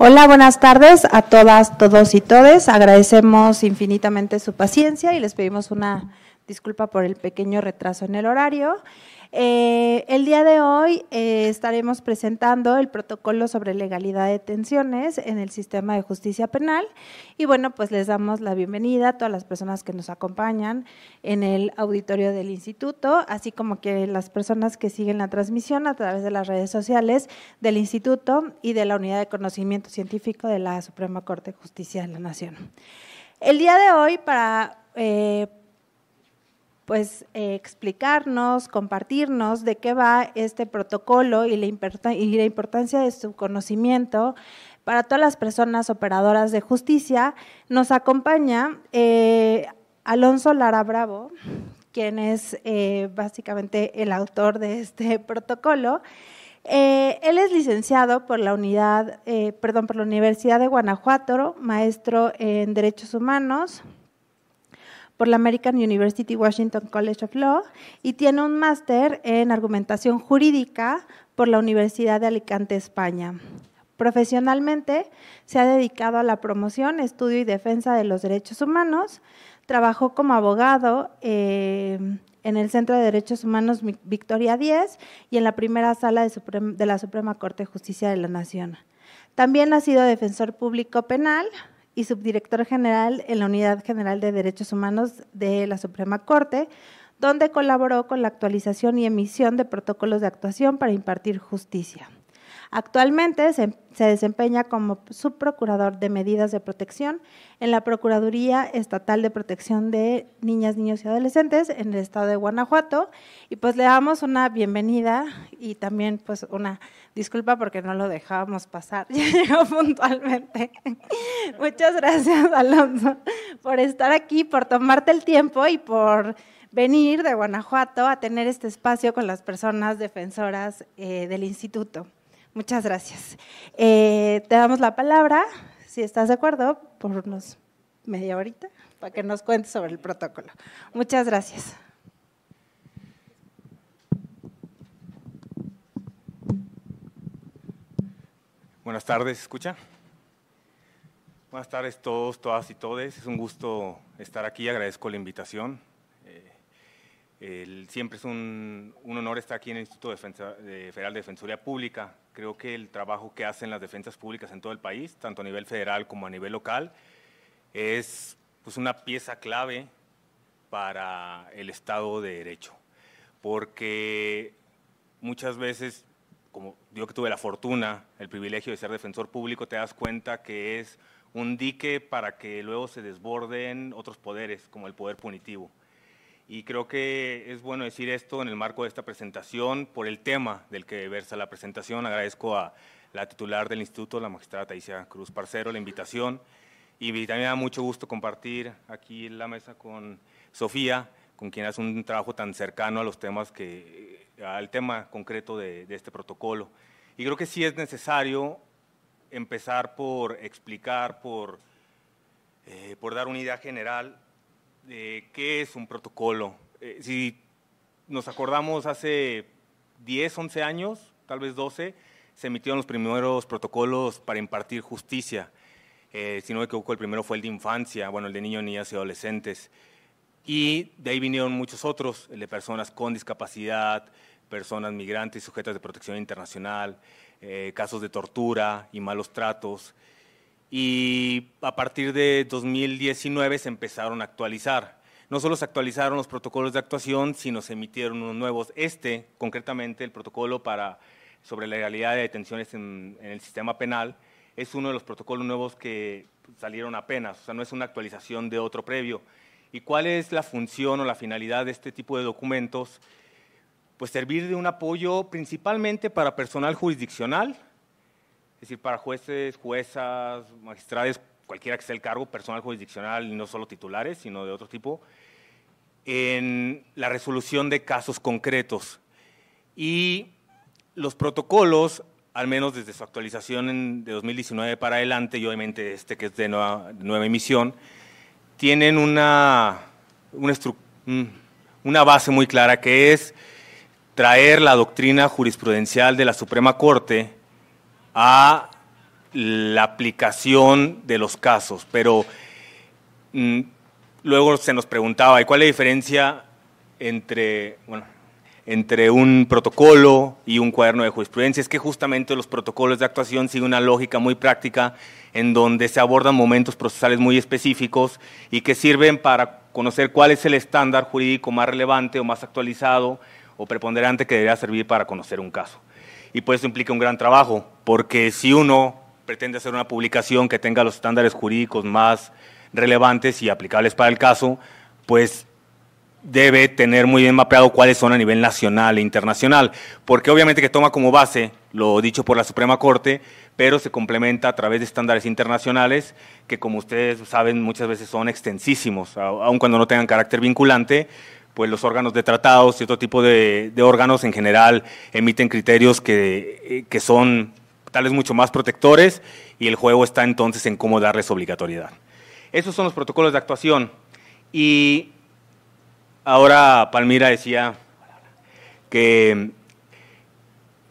Hola, buenas tardes a todas, todos y todes. Agradecemos infinitamente su paciencia y les pedimos una disculpa por el pequeño retraso en el horario. Eh, el día de hoy eh, estaremos presentando el protocolo sobre legalidad de detenciones en el sistema de justicia penal y bueno, pues les damos la bienvenida a todas las personas que nos acompañan en el auditorio del instituto, así como que las personas que siguen la transmisión a través de las redes sociales del instituto y de la unidad de conocimiento científico de la Suprema Corte de Justicia de la Nación. El día de hoy para... Eh, pues eh, explicarnos, compartirnos de qué va este protocolo y la, importancia de su conocimiento para todas las personas operadoras de justicia. Nos acompaña eh, Alonso Lara Bravo, quien es eh, básicamente el autor de este protocolo. él es licenciado por la unidad, perdón, por la Universidad de Guanajuato, maestro en Derechos Humanos, por la American University Washington College of Law y tiene un máster en argumentación jurídica por la Universidad de Alicante, España. Profesionalmente se ha dedicado a la promoción, estudio y defensa de los derechos humanos. Trabajó como abogado eh, en el Centro de Derechos Humanos Victoria 10 y en la primera sala de, de la Suprema Corte de Justicia de la Nación. También ha sido defensor público penal, y subdirector general en la Unidad General de Derechos Humanos de la Suprema Corte, donde colaboró con la actualización y emisión de protocolos de actuación para impartir justicia. Actualmente se se desempeña como subprocurador de medidas de protección en la Procuraduría Estatal de Protección de Niñas, Niños y Adolescentes en el estado de Guanajuato. Y pues le damos una bienvenida y también pues una disculpa porque no lo dejábamos pasar, ya llegó puntualmente. Muchas gracias Alonso por estar aquí, por tomarte el tiempo y por venir de Guanajuato a tener este espacio con las personas defensoras eh, del instituto. Muchas gracias. Eh, te damos la palabra, si estás de acuerdo, por unos media horita, para que nos cuentes sobre el protocolo. Muchas gracias. Buenas tardes, ¿escucha? Buenas tardes todos, todas y todes. Es un gusto estar aquí, agradezco la invitación. Eh, siempre es un, honor estar aquí en el Instituto Federal de Defensoría Pública. Creo que el trabajo que hacen las defensas públicas en todo el país, tanto a nivel federal como a nivel local, es pues, una pieza clave para el Estado de Derecho. Porque muchas veces, como yo que tuve la fortuna, el privilegio de ser defensor público, te das cuenta que es un dique para que luego se desborden otros poderes, como el poder punitivo. Y creo que es bueno decir esto en el marco de esta presentación por el tema del que versa la presentación. Agradezco a la titular del instituto, la magistrada Taicia Cruz Parcero, la invitación. Y también me da mucho gusto compartir aquí en la mesa con Sofía, con quien hace un trabajo tan cercano a los temas que, eh, al tema concreto de, este protocolo. Y creo que sí es necesario empezar por explicar, por, eh, por dar una idea general qué es un protocolo. Eh, si nos acordamos hace 10, 11 años, tal vez 12, se emitieron los primeros protocolos para impartir justicia. Eh, si no me equivoco, el primero fue el de infancia, bueno, el de niños, niñas y adolescentes. Y de ahí vinieron muchos otros, de personas con discapacidad, personas migrantes sujetas de protección internacional, eh, casos de tortura y malos tratos y a partir de 2019 se empezaron a actualizar. No solo se actualizaron los protocolos de actuación, sino se emitieron unos nuevos. Este, concretamente, el protocolo para, sobre la legalidad de detenciones en, en el sistema penal, es uno de los protocolos nuevos que salieron apenas, o sea, no es una actualización de otro previo. ¿Y cuál es la función o la finalidad de este tipo de documentos? Pues servir de un apoyo principalmente para personal jurisdiccional, es decir, para jueces, juezas, magistrados, cualquiera que sea el cargo, personal jurisdiccional, no solo titulares, sino de otro tipo, en la resolución de casos concretos. Y los protocolos, al menos desde su actualización de 2019 para adelante, y obviamente este que es de nueva, emisión, tienen mm, una base muy clara que es traer la doctrina jurisprudencial de la Suprema Corte a la aplicación de los casos, pero mm, luego se nos preguntaba, ¿y cuál es la diferencia entre, bueno, entre un protocolo y un cuaderno de jurisprudencia? Es que justamente los protocolos de actuación siguen una lógica muy práctica en donde se abordan momentos procesales muy específicos y que sirven para conocer cuál es el estándar jurídico más relevante o más actualizado o preponderante que debería servir para conocer un caso y pues eso implica un gran trabajo, porque si uno pretende hacer una publicación que tenga los estándares jurídicos más relevantes y aplicables para el caso, pues debe tener muy bien mapeado cuáles son a nivel nacional e internacional, porque obviamente que toma como base lo dicho por la Suprema Corte, pero se complementa a través de estándares internacionales que como ustedes saben muchas veces son extensísimos, aun cuando no tengan carácter vinculante, pues los órganos de tratados y otro tipo de, órganos en general emiten criterios eh, que, son tal vez mucho más protectores y el juego está entonces en cómo darles obligatoriedad. Esos son los protocolos de actuación. Y ahora Palmira decía que,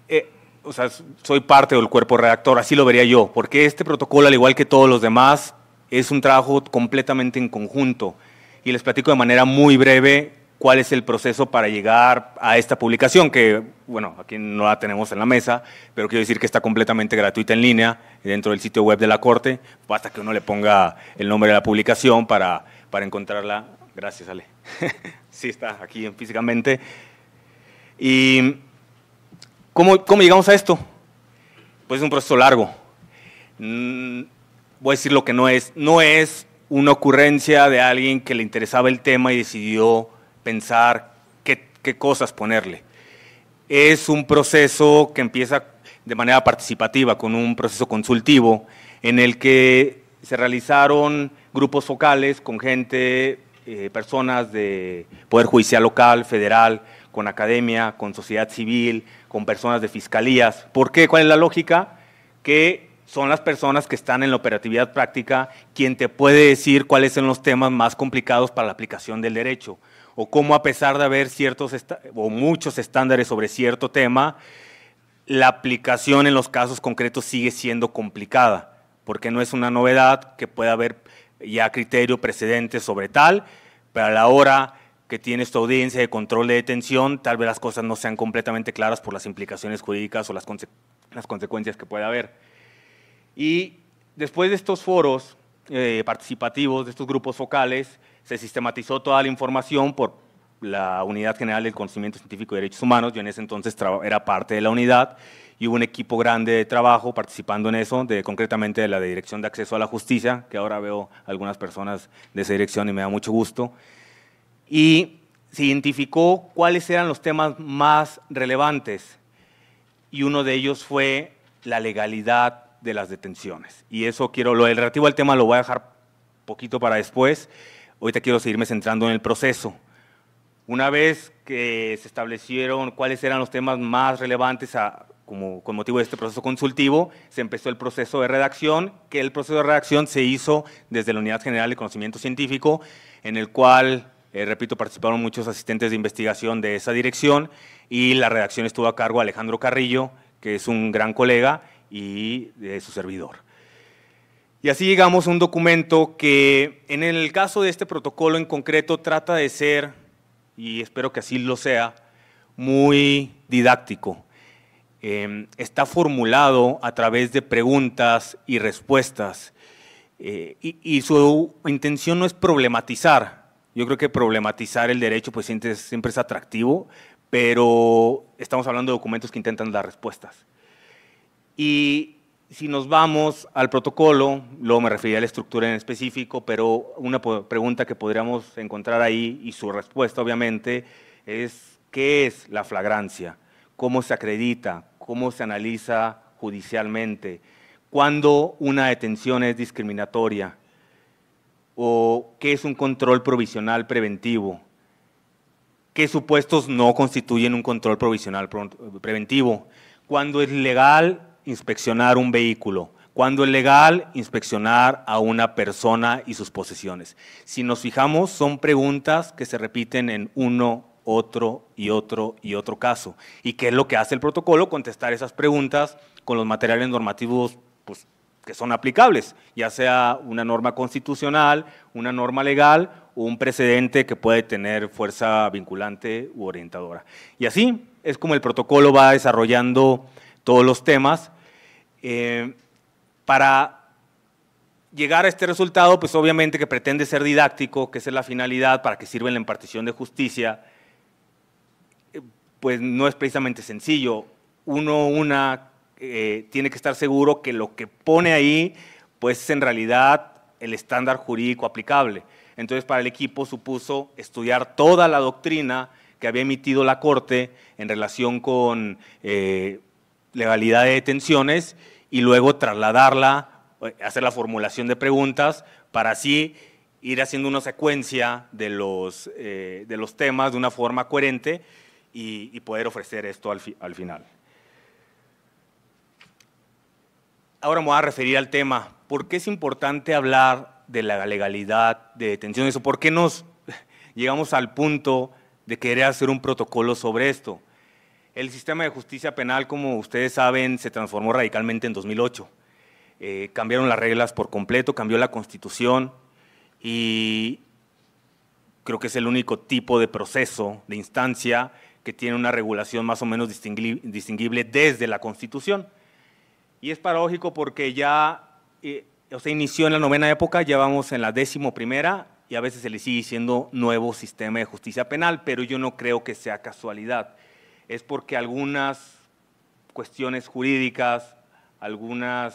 eh, o sea, soy parte del cuerpo redactor, así lo vería yo, porque este protocolo, al igual que todos los demás, es un trabajo completamente en conjunto. Y les platico de manera muy breve cuál es el proceso para llegar a esta publicación, que, bueno, aquí no la tenemos en la mesa, pero quiero decir que está completamente gratuita en línea dentro del sitio web de la Corte. Basta que uno le ponga el nombre de la publicación para, encontrarla. Gracias, Ale. sí, está aquí físicamente. ¿Y cómo, llegamos a esto? Pues es un proceso largo. Mm, voy a decir lo que no es. No es una ocurrencia de alguien que le interesaba el tema y decidió pensar qué, cosas ponerle. Es un proceso que empieza de manera participativa, con un proceso consultivo, en el que se realizaron grupos focales con gente, eh, personas de Poder Judicial local, federal, con academia, con sociedad civil, con personas de fiscalías. ¿Por qué? ¿Cuál es la lógica? Que son las personas que están en la operatividad práctica quien te puede decir cuáles son los temas más complicados para la aplicación del derecho o cómo a pesar de haber ciertos o muchos estándares sobre cierto tema, la aplicación en los casos concretos sigue siendo complicada, porque no es una novedad que pueda haber ya criterio precedente sobre tal, pero a la hora que tiene esta audiencia de control de detención, tal vez las cosas no sean completamente claras por las implicaciones jurídicas o las, consecuencias que pueda haber. Y después de estos foros eh, participativos, de estos grupos focales, se sistematizó toda la información por la Unidad General del Conocimiento Científico de Derechos Humanos, yo en ese entonces era parte de la unidad, y hubo un equipo grande de trabajo participando en eso, de, concretamente de la Dirección de Acceso a la Justicia, que ahora veo algunas personas de esa dirección y me da mucho gusto, y se identificó cuáles eran los temas más relevantes, y uno de ellos fue la legalidad de las detenciones. Y eso quiero, lo relativo al tema lo voy a dejar poquito para después, Ahorita quiero seguirme centrando en el proceso. Una vez que se establecieron cuáles eran los temas más relevantes con motivo de este proceso consultivo, se empezó el proceso de redacción, que el proceso de redacción se hizo desde la Unidad General de Conocimiento Científico, en el cual, eh, repito, participaron muchos asistentes de investigación de esa dirección y la redacción estuvo a cargo de Alejandro Carrillo, que es un gran colega, y de eh, su servidor. Y así llegamos a un documento que en el caso de este protocolo en concreto trata de ser, y espero que así lo sea, muy didáctico. Em, está formulado a través de preguntas y respuestas. Eh, y, su intención no es problematizar. Yo creo que problematizar el derecho pues siempre, siempre es atractivo, pero estamos hablando de documentos que intentan dar respuestas. Y si nos vamos al protocolo, luego me refería a la estructura en específico, pero una pregunta que podríamos encontrar ahí y su respuesta obviamente es ¿qué es la flagrancia? ¿Cómo se acredita? ¿Cómo se analiza judicialmente? ¿Cuándo una detención es discriminatoria? ¿O qué es un control provisional preventivo? ¿Qué supuestos no constituyen un control provisional preventivo? ¿Cuándo es legal inspeccionar un vehículo. Cuando es legal inspeccionar a una persona y sus posesiones? Si nos fijamos, son preguntas que se repiten en uno, otro y otro y otro caso. ¿Y qué es lo que hace el protocolo? Contestar esas preguntas con los materiales normativos pues, que son aplicables, ya sea una norma constitucional, una norma legal o un precedente que puede tener fuerza vinculante u orientadora. Y así es como el protocolo va desarrollando todos los temas eh, para llegar a este resultado, pues obviamente que pretende ser didáctico, que esa es la finalidad para que sirve la impartición de justicia, eh, pues no es precisamente sencillo. Uno, una, eh, tiene que estar seguro que lo que pone ahí, pues es en realidad el estándar jurídico aplicable. Entonces, para el equipo supuso estudiar toda la doctrina que había emitido la Corte en relación con legalidad de detenciones y luego trasladarla, eh, hacer la formulación de preguntas para así ir haciendo una secuencia de los, eh, de los temas de una forma coherente y, poder ofrecer esto al, al, final. Ahora me voy a referir al tema, ¿por qué es importante hablar de la legalidad de detenciones o por qué nos llegamos al punto de querer hacer un protocolo sobre esto? El sistema de justicia penal, como ustedes saben, se transformó radicalmente en 2008. Eh, cambiaron las reglas por completo, cambió la constitución y creo que es el único tipo de proceso, de instancia, que tiene una regulación más o menos distinguible, desde la constitución. Y es paradójico porque ya, eh, se inició en la novena época, ya vamos en la décimo primera y a veces se le sigue diciendo nuevo sistema de justicia penal, pero yo no creo que sea casualidad es porque algunas cuestiones jurídicas, algunos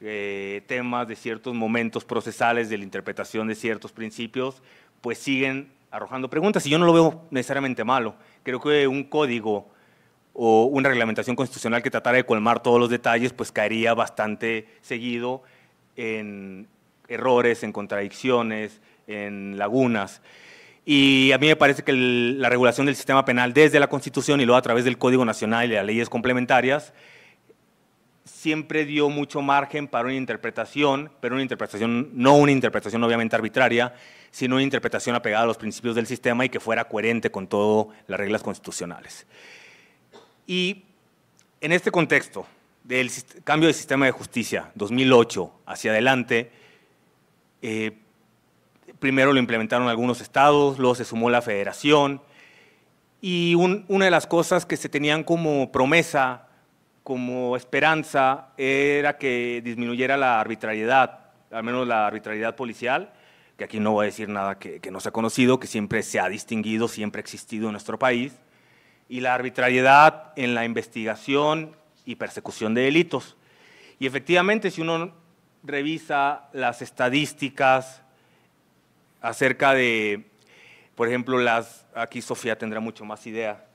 eh, temas de ciertos momentos procesales de la interpretación de ciertos principios, pues siguen arrojando preguntas y yo no lo veo necesariamente malo. Creo que un código o una reglamentación constitucional que tratara de colmar todos los detalles, pues caería bastante seguido en errores, en contradicciones, en lagunas. Y a mí me parece que la regulación del sistema penal desde la Constitución y luego a través del Código Nacional y las leyes complementarias siempre dio mucho margen para una interpretación, pero una interpretación, no una interpretación obviamente arbitraria, sino una interpretación apegada a los principios del sistema y que fuera coherente con todas las reglas constitucionales. Y en este contexto del cambio del sistema de justicia 2008 hacia adelante, eh, primero lo implementaron algunos estados, luego se sumó la federación, y una de las cosas que se tenían como promesa, como esperanza, era que disminuyera la arbitrariedad, al menos la arbitrariedad policial, que aquí no voy a decir nada que, que no se ha conocido, que siempre se ha distinguido, siempre ha existido en nuestro país, y la arbitrariedad en la investigación y persecución de delitos. Y efectivamente, si uno revisa las estadísticas, acerca de, por ejemplo, las, aquí Sofía tendrá mucho más idea,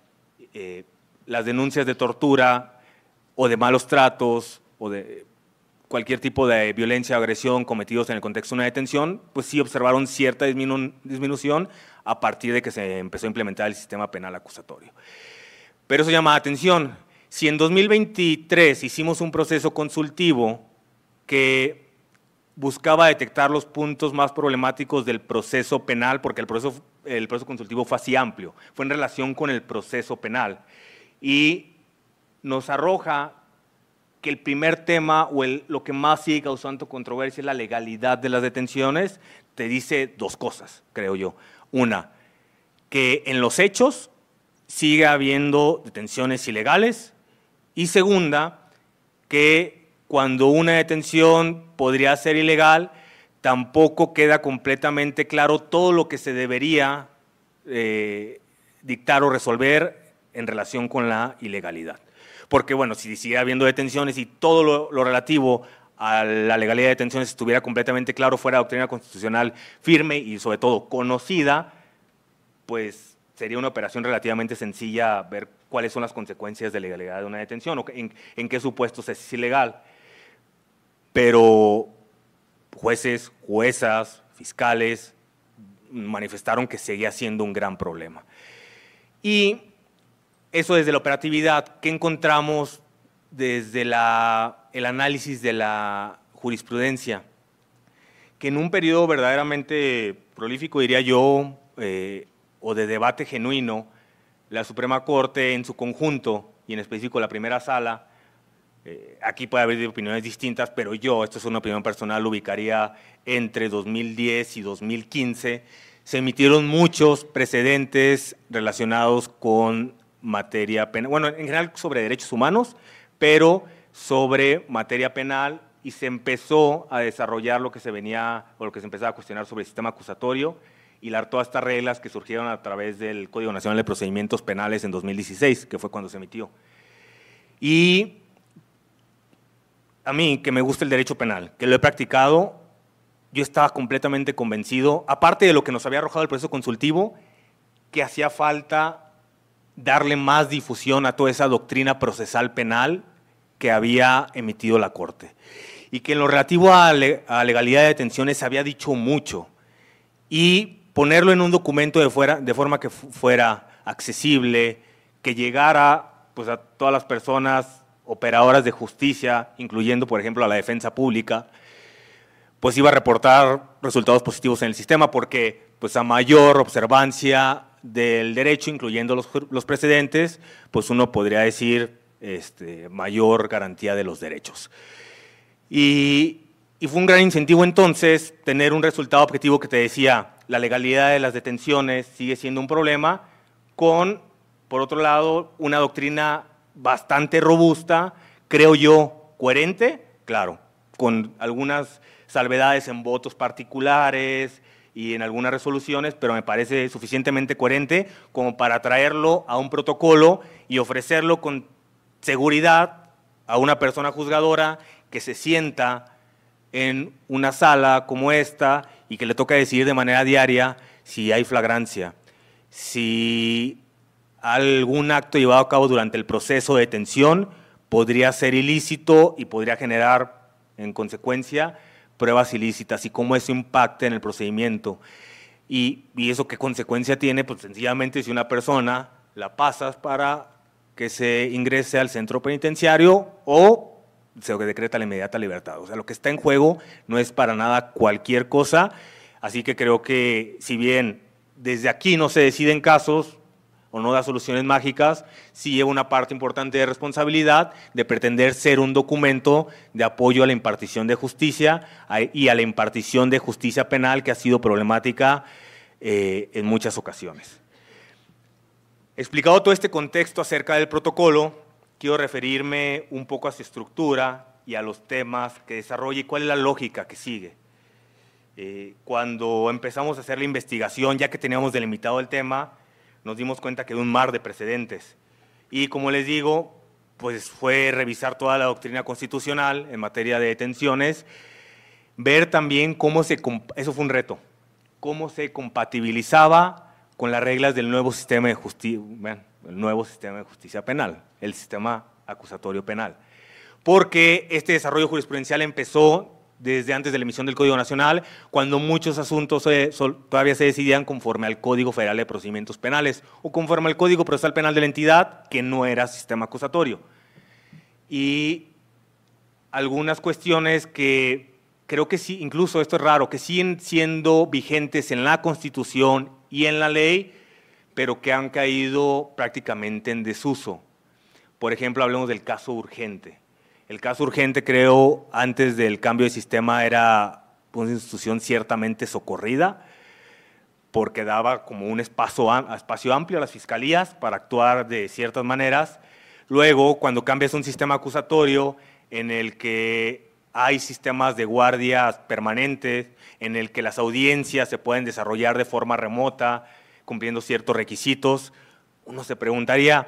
eh, las denuncias de tortura o de malos tratos o de cualquier tipo de violencia o agresión cometidos en el contexto de una detención, pues sí observaron cierta disminución a partir de que se empezó a implementar el sistema penal acusatorio. Pero eso llama la atención. Si en 2023 hicimos un proceso consultivo que buscaba detectar los puntos más problemáticos del proceso penal, porque el proceso, el proceso consultivo fue así amplio, fue en relación con el proceso penal. Y nos arroja que el primer tema o el, lo que más sigue causando controversia es la legalidad de las detenciones, te dice dos cosas, creo yo. Una, que en los hechos sigue habiendo detenciones ilegales. Y segunda, que cuando una detención podría ser ilegal, tampoco queda completamente claro todo lo que se debería eh, dictar o resolver en relación con la ilegalidad. Porque bueno, si sigue habiendo detenciones y todo lo, relativo a la legalidad de detenciones estuviera completamente claro, fuera doctrina constitucional firme y sobre todo conocida, pues sería una operación relativamente sencilla ver cuáles son las consecuencias de legalidad de una detención o en, en qué supuestos es ilegal pero jueces, juezas, fiscales manifestaron que seguía siendo un gran problema. Y eso desde la operatividad, ¿qué encontramos desde el análisis de la jurisprudencia? Que en un periodo verdaderamente prolífico, diría yo, eh, o de debate genuino, la Suprema Corte en su conjunto, y en específico la primera sala, eh, aquí puede haber opiniones distintas, pero yo, esto es una opinión personal, lo ubicaría entre 2010 y 2015. Se emitieron muchos precedentes relacionados con materia penal, bueno, en general sobre derechos humanos, pero sobre materia penal y se empezó a desarrollar lo que se venía o lo que se empezaba a cuestionar sobre el sistema acusatorio y todas estas reglas que surgieron a través del Código Nacional de Procedimientos Penales en 2016, que fue cuando se emitió. Y a mí que me gusta el derecho penal, que lo he practicado, yo estaba completamente convencido, aparte de lo que nos había arrojado el proceso consultivo, que hacía falta darle más difusión a toda esa doctrina procesal penal que había emitido la Corte. Y que en lo relativo a, legalidad de detenciones se había dicho mucho. Y ponerlo en un documento de, fuera, de forma que fuera accesible, que llegara pues, a todas las personas operadoras de justicia, incluyendo, por ejemplo, a la defensa pública, pues iba a reportar resultados positivos en el sistema porque pues a mayor observancia del derecho, incluyendo los, los precedentes, pues uno podría decir este, mayor garantía de los derechos. Y, y fue un gran incentivo entonces tener un resultado objetivo que te decía, la legalidad de las detenciones sigue siendo un problema, con, por otro lado, una doctrina bastante robusta, creo yo, coherente, claro, con algunas salvedades en votos particulares y en algunas resoluciones, pero me parece suficientemente coherente como para traerlo a un protocolo y ofrecerlo con seguridad a una persona juzgadora que se sienta en una sala como esta y que le toca decidir de manera diaria si hay flagrancia, si algún acto llevado a cabo durante el proceso de detención podría ser ilícito y podría generar, en consecuencia, pruebas ilícitas y cómo eso impacta en el procedimiento. Y, y eso qué consecuencia tiene, pues sencillamente si una persona la pasas para que se ingrese al centro penitenciario o se decreta la inmediata libertad. O sea, lo que está en juego no es para nada cualquier cosa, así que creo que si bien desde aquí no se deciden casos, o no da soluciones mágicas, sí lleva una parte importante de responsabilidad de pretender ser un documento de apoyo a la impartición de justicia y a la impartición de justicia penal que ha sido problemática eh, en muchas ocasiones. Explicado todo este contexto acerca del protocolo, quiero referirme un poco a su estructura y a los temas que desarrolla y cuál es la lógica que sigue. Eh, cuando empezamos a hacer la investigación, ya que teníamos delimitado el tema, nos dimos cuenta que de un mar de precedentes. Y como les digo, pues fue revisar toda la doctrina constitucional en materia de detenciones, ver también cómo se, eso fue un reto, cómo se compatibilizaba con las reglas del nuevo sistema de justicia, el nuevo sistema de justicia penal, el sistema acusatorio penal. Porque este desarrollo jurisprudencial empezó desde antes de la emisión del Código Nacional, cuando muchos asuntos todavía se decidían conforme al Código Federal de Procedimientos Penales o conforme al Código Procesal Penal de la entidad, que no era sistema acusatorio. Y algunas cuestiones que creo que sí, incluso esto es raro, que siguen siendo vigentes en la Constitución y en la ley, pero que han caído prácticamente en desuso. Por ejemplo, hablemos del caso urgente. El caso urgente, creo, antes del cambio de sistema era una institución ciertamente socorrida, porque daba como un espacio, amplio a las fiscalías para actuar de ciertas maneras. Luego, cuando cambias un sistema acusatorio en el que hay sistemas de guardias permanentes, en el que las audiencias se pueden desarrollar de forma remota, cumpliendo ciertos requisitos, uno se preguntaría,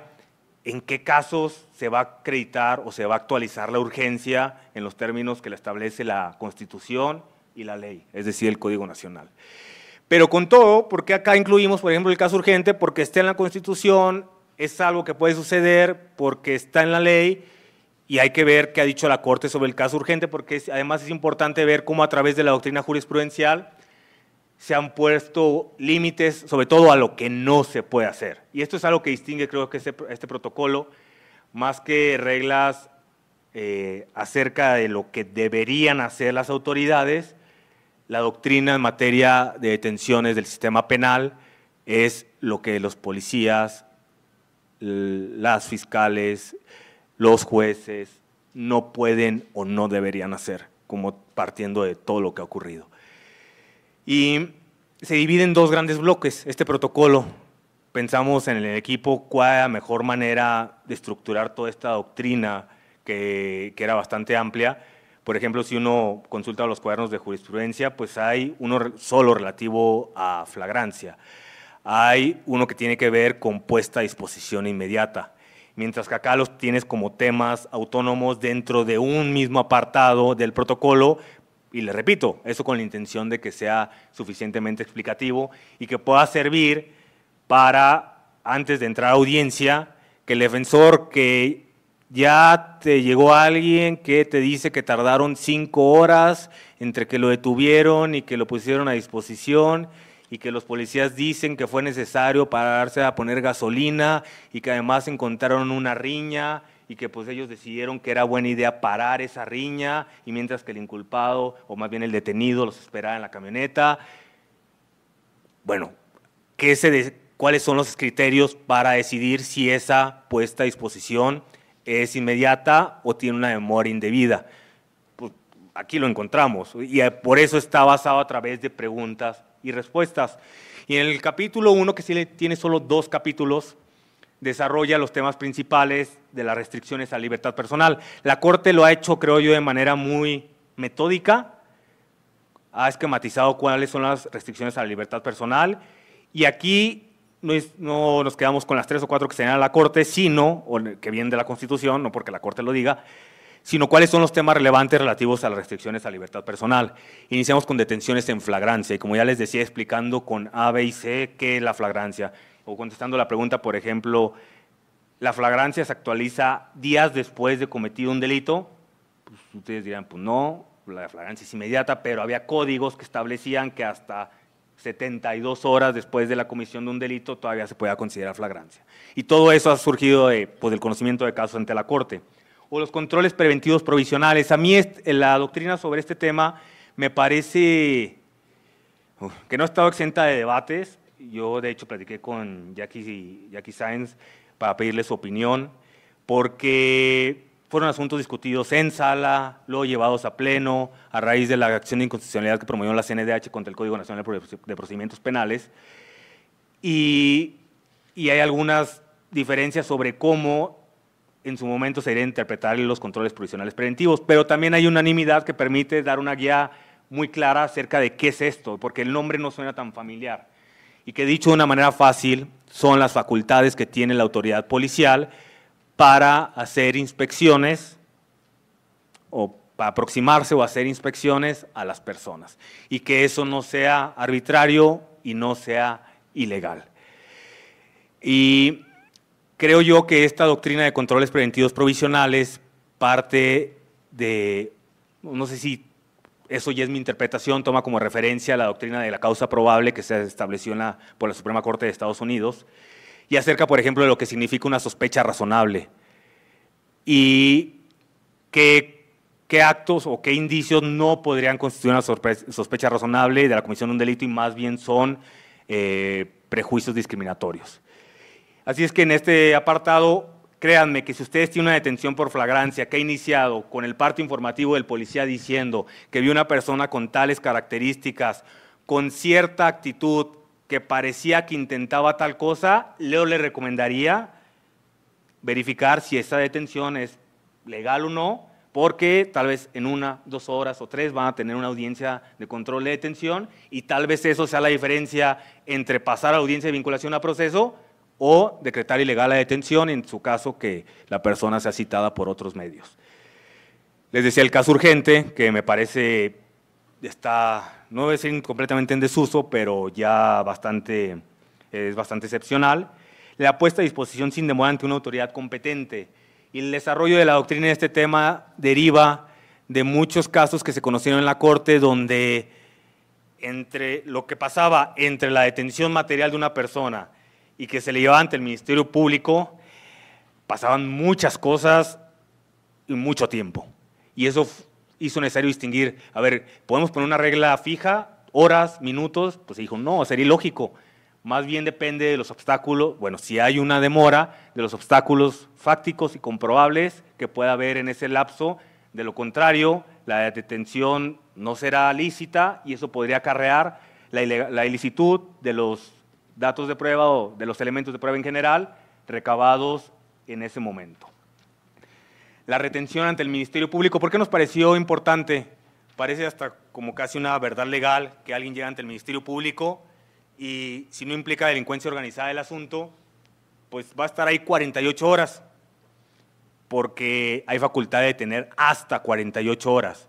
¿en qué casos se va a acreditar o se va a actualizar la urgencia en los términos que la establece la Constitución y la ley, es decir, el Código Nacional. Pero con todo, porque acá incluimos, por ejemplo, el caso urgente? Porque está en la Constitución, es algo que puede suceder, porque está en la ley y hay que ver qué ha dicho la Corte sobre el caso urgente, porque además es importante ver cómo a través de la doctrina jurisprudencial se han puesto límites, sobre todo a lo que no se puede hacer. Y esto es algo que distingue, creo que este, este protocolo más que reglas eh, acerca de lo que deberían hacer las autoridades, la doctrina en materia de detenciones del sistema penal es lo que los policías, las fiscales, los jueces no pueden o no deberían hacer, como partiendo de todo lo que ha ocurrido. Y se divide en dos grandes bloques este protocolo pensamos en el equipo cuál era la mejor manera de estructurar toda esta doctrina que, que, era bastante amplia. Por ejemplo, si uno consulta los cuadernos de jurisprudencia, pues hay uno solo relativo a flagrancia. Hay uno que tiene que ver con puesta a disposición inmediata. Mientras que acá los tienes como temas autónomos dentro de un mismo apartado del protocolo, y le repito, eso con la intención de que sea suficientemente explicativo y que pueda servir para, antes de entrar a audiencia, que el defensor que ya te llegó alguien que te dice que tardaron cinco horas entre que lo detuvieron y que lo pusieron a disposición y que los policías dicen que fue necesario pararse a poner gasolina y que además encontraron una riña y que pues ellos decidieron que era buena idea parar esa riña y mientras que el inculpado o más bien el detenido los esperaba en la camioneta. Bueno, ¿qué se, cuáles son los criterios para decidir si esa puesta a disposición es inmediata o tiene una demora indebida. Pues, aquí lo encontramos y eh, por eso está basado a través de preguntas y respuestas. Y en el capítulo 1, que tiene solo dos capítulos, desarrolla los temas principales de las restricciones a la libertad personal. La Corte lo ha hecho, creo yo, de manera muy metódica, ha esquematizado cuáles son las restricciones a la libertad personal y aquí no, nos quedamos con las tres o cuatro que señala la Corte, sino, que vienen de la Constitución, no porque la Corte lo diga, sino cuáles son los temas relevantes relativos a las restricciones a libertad personal. Iniciamos con detenciones en flagrancia, y como ya les decía, explicando con A, B y C qué es la flagrancia, o contestando la pregunta, por ejemplo, la flagrancia se actualiza días después de cometido un delito, pues, ustedes dirán, pues no, la flagrancia es inmediata, pero había códigos que establecían que hasta 72 horas después de la comisión de un delito todavía se puede considerar flagrancia. Y todo eso ha surgido pues, del conocimiento de casos ante la Corte. O los controles preventivos provisionales. A mí la doctrina sobre este tema me parece que no ha estado exenta de debates. Yo, de hecho, platiqué con Jackie, Jackie para pedirle su opinión, porque fueron asuntos discutidos en sala, luego llevados a pleno, a raíz de la acción de inconstitucionalidad que promovió la CNDH contra el Código Nacional de Procedimientos Penales. Y, hay algunas diferencias sobre cómo en su momento se irían a interpretar los controles provisionales preventivos, pero también hay unanimidad que permite dar una guía muy clara acerca de qué es esto, porque el nombre no suena tan familiar. Y que dicho de una manera fácil, son las facultades que tiene la autoridad policial para hacer inspecciones o para aproximarse o hacer inspecciones a las personas y que eso no sea arbitrario y no sea ilegal. Y creo yo que esta doctrina de controles preventivos provisionales parte de, no sé si eso ya es mi interpretación, toma como referencia la doctrina de la causa probable que se estableció por la Suprema Corte de Estados Unidos, y acerca, por ejemplo, de lo que significa una sospecha razonable y qué, actos o qué indicios no podrían constituir una sospecha razonable de la comisión de un delito y más bien son eh, prejuicios discriminatorios. Así es que en este apartado, créanme que si ustedes tienen una detención por flagrancia que ha iniciado con el parte informativo del policía diciendo que vio una persona con tales características, con cierta actitud, que parecía que intentaba tal cosa, Leo le recomendaría verificar si esa detención es legal o no, porque tal vez en una, dos horas o tres van a tener una audiencia de control de detención y tal vez eso sea la diferencia entre pasar a audiencia de vinculación a proceso o decretar ilegal la detención en su caso que la persona sea citada por otros medios. Les decía el caso urgente, que me parece está no voy a completamente en desuso, pero ya bastante, es bastante excepcional, la puesta a disposición sin demora ante una autoridad competente. Y el desarrollo de la doctrina en este tema deriva de muchos casos que se conocieron en la Corte donde entre lo que pasaba entre la detención material de una persona y que se le llevaba ante el Ministerio Público, pasaban muchas cosas y mucho tiempo. Y eso hizo necesario distinguir, a ver, ¿podemos poner una regla fija, horas, minutos? Pues se dijo, no, sería ilógico. Más bien depende de los obstáculos, bueno, si hay una demora, de los obstáculos fácticos y comprobables que pueda haber en ese lapso. De lo contrario, la detención no será lícita y eso podría acarrear la ilicitud de los datos de prueba o de los elementos de prueba en general recabados en ese momento la retención ante el Ministerio Público. ¿Por qué nos pareció importante? Parece hasta como casi una verdad legal que alguien llega ante el Ministerio Público y si no implica delincuencia organizada el asunto, pues va a estar ahí 48 horas, porque hay facultad de tener hasta 48 horas.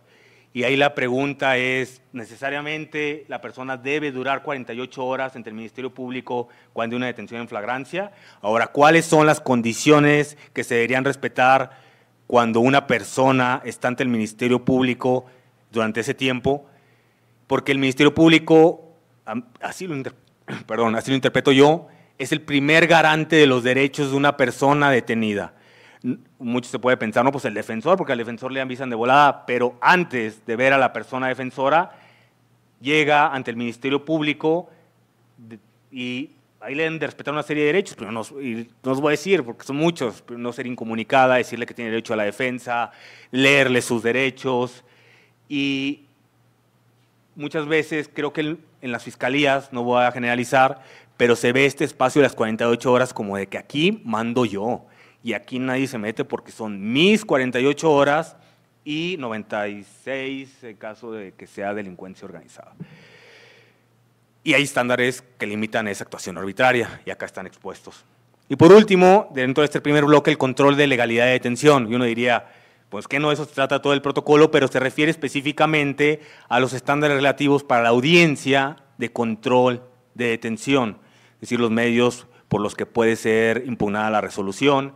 Y ahí la pregunta es, ¿necesariamente la persona debe durar 48 horas ante el Ministerio Público cuando hay una detención en flagrancia? Ahora, ¿cuáles son las condiciones que se deberían respetar cuando una persona está ante el Ministerio Público durante ese tiempo, porque el Ministerio Público, así lo, perdón, así lo interpreto yo, es el primer garante de los derechos de una persona detenida. Mucho se puede pensar, no, pues el defensor, porque al defensor le avisan de volada, pero antes de ver a la persona defensora, llega ante el Ministerio Público y ahí le deben de respetar una serie de derechos, pero no, os voy a decir, porque son muchos, no ser incomunicada, decirle que tiene derecho a la defensa, leerle sus derechos. Y muchas veces creo que en las fiscalías, no voy a generalizar, pero se ve este espacio de las 48 horas como de que aquí mando yo y aquí nadie se mete porque son mis 48 horas y 96 en caso de que sea delincuencia organizada. Y hay estándares que limitan esa actuación arbitraria, y acá están expuestos. Y por último, dentro de este primer bloque, el control de legalidad de detención. Y uno diría, pues que no, eso se trata todo el protocolo, pero se refiere específicamente a los estándares relativos para la audiencia de control de detención, es decir, los medios por los que puede ser impugnada la resolución,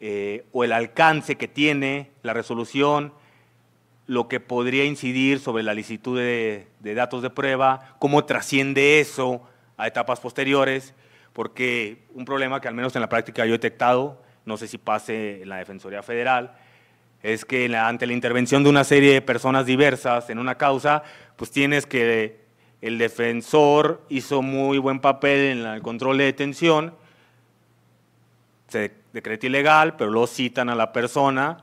eh, o el alcance que tiene la resolución, lo que podría incidir sobre la licitud de, datos de prueba, cómo trasciende eso a etapas posteriores, porque un problema que al menos en la práctica yo he detectado, no sé si pase en la Defensoría Federal, es que ante la intervención de una serie de personas diversas en una causa, pues tienes que el defensor hizo muy buen papel en el control de detención, se decreta ilegal, pero lo citan a la persona,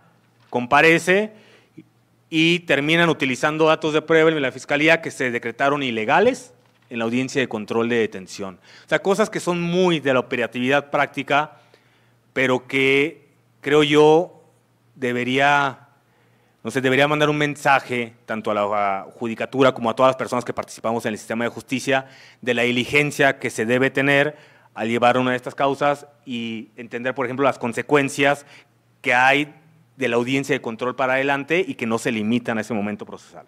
comparece y terminan utilizando datos de prueba en la fiscalía que se decretaron ilegales en la audiencia de control de detención. O sea, cosas que son muy de la operatividad práctica, pero que creo yo debería, no sé, debería mandar un mensaje tanto a la judicatura como a todas las personas que participamos en el sistema de justicia de la diligencia que se debe tener al llevar una de estas causas y entender, por ejemplo, las consecuencias que hay de la audiencia de control para adelante y que no se limitan a ese momento procesal.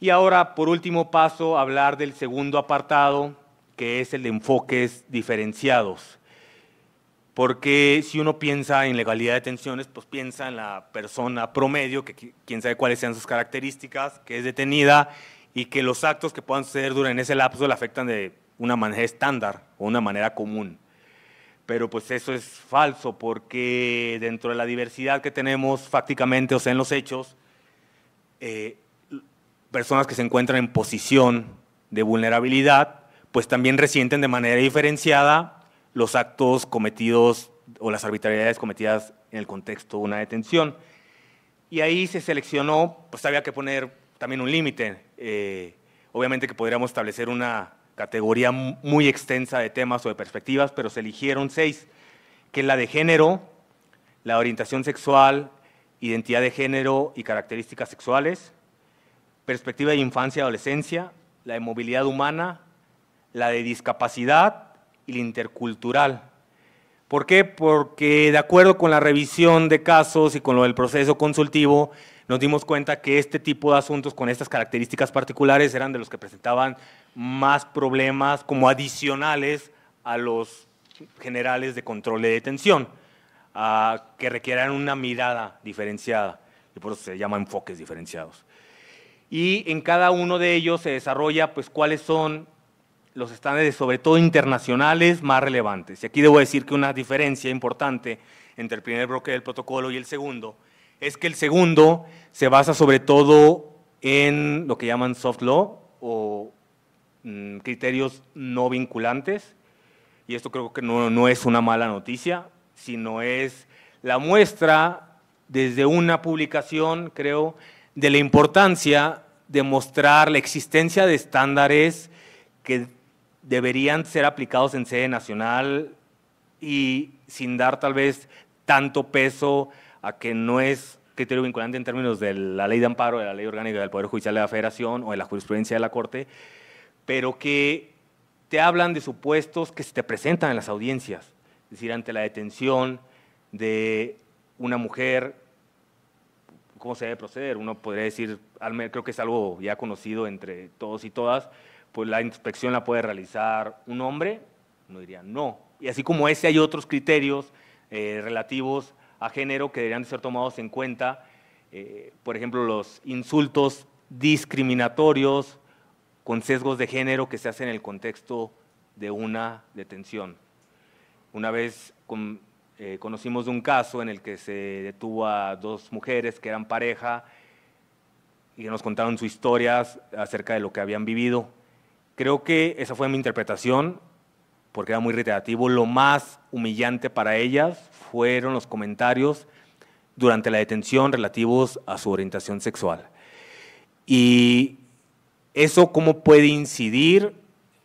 Y ahora, por último, paso hablar del segundo apartado, que es el de enfoques diferenciados. Porque si uno piensa en legalidad de detenciones, pues piensa en la persona promedio, que quién sabe cuáles sean sus características, que es detenida y que los actos que puedan suceder durante ese lapso le afectan de una manera estándar o una manera común pero pues eso es falso porque dentro de la diversidad que tenemos prácticamente o sea, en los hechos, eh, personas que se encuentran en posición de vulnerabilidad, pues también resienten de manera diferenciada los actos cometidos o las arbitrariedades cometidas en el contexto de una detención. Y ahí se seleccionó, pues había que poner también un límite. Eh, obviamente que podríamos establecer una categoría muy extensa de temas o de perspectivas, pero se eligieron seis, que la de género, la orientación sexual, identidad de género y características sexuales, perspectiva de infancia y adolescencia, la de movilidad humana, la de discapacidad y la intercultural. ¿Por qué? Porque de acuerdo con la revisión de casos y con lo del proceso consultivo, nos dimos cuenta que este tipo de asuntos con estas características particulares eran de los que presentaban más problemas como adicionales a los generales de control de detención, ah, que requieran una mirada diferenciada, y por eso se llama enfoques diferenciados. Y en cada uno de ellos se desarrolla pues cuáles son los estándares, sobre todo internacionales, más relevantes. Y aquí debo decir que una diferencia importante entre el primer bloque del protocolo y el segundo es que el segundo se basa sobre todo en lo que llaman soft law, Mm, criterios no vinculantes, y esto creo que no, no es una mala noticia, sino es la muestra desde una publicación, creo, de la importancia de mostrar la existencia de estándares que deberían ser aplicados en sede nacional y sin dar tal vez tanto peso a que no es criterio vinculante en términos de la ley de amparo, de la ley orgánica del Poder Judicial de la Federación o de la jurisprudencia de la Corte, pero que te hablan de supuestos que se te presentan en las audiencias, es decir, ante la detención de una mujer, ¿cómo se debe proceder? Uno podría decir, creo que es algo ya conocido entre todos y todas, pues la inspección la puede realizar un hombre, uno diría no. Y así como ese hay otros criterios eh, relativos a género que deberían ser tomados en cuenta, eh, por ejemplo, los insultos discriminatorios, con sesgos de género que se hacen en el contexto de una detención. Una vez eh, conocimos de un caso en el que se detuvo a dos mujeres que eran pareja y nos contaron sus historias acerca de lo que habían vivido. Creo que esa fue mi interpretación, porque era muy reiterativo. Lo más humillante para ellas fueron los comentarios durante la detención relativos a su orientación sexual. Y ¿Eso cómo puede incidir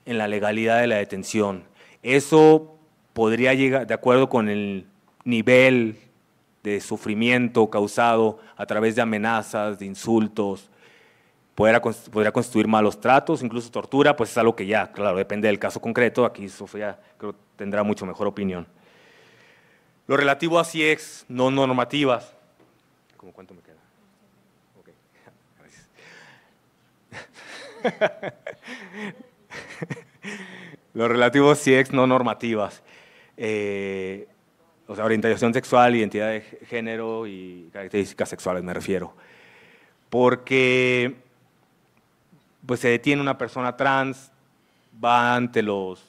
en la legalidad de la detención? ¿Eso podría llegar, de acuerdo con el nivel de sufrimiento causado a través de amenazas, de insultos, podría, podría constituir malos tratos, incluso tortura, pues es algo que ya, claro, depende del caso concreto, aquí Sofía creo tendrá mucho mejor opinión. Lo relativo a CIEX no normativas, como cuánto los relativos sex no normativas. Eh, o sea, orientación sexual, identidad de género y características sexuales me refiero. Porque pues se detiene una persona trans, va ante los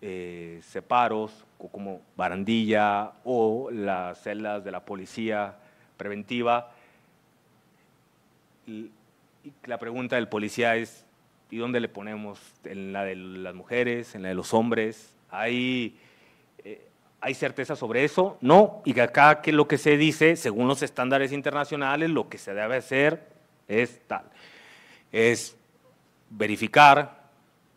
eh, separos, como barandilla o las celdas de la policía preventiva, y la pregunta del policía es, ¿y dónde le ponemos? ¿En la de las mujeres? ¿En la de los hombres? ¿Hay, eh, ¿hay certeza sobre eso? No, y acá que lo que se dice, según los estándares internacionales, lo que se debe hacer es tal. Es verificar,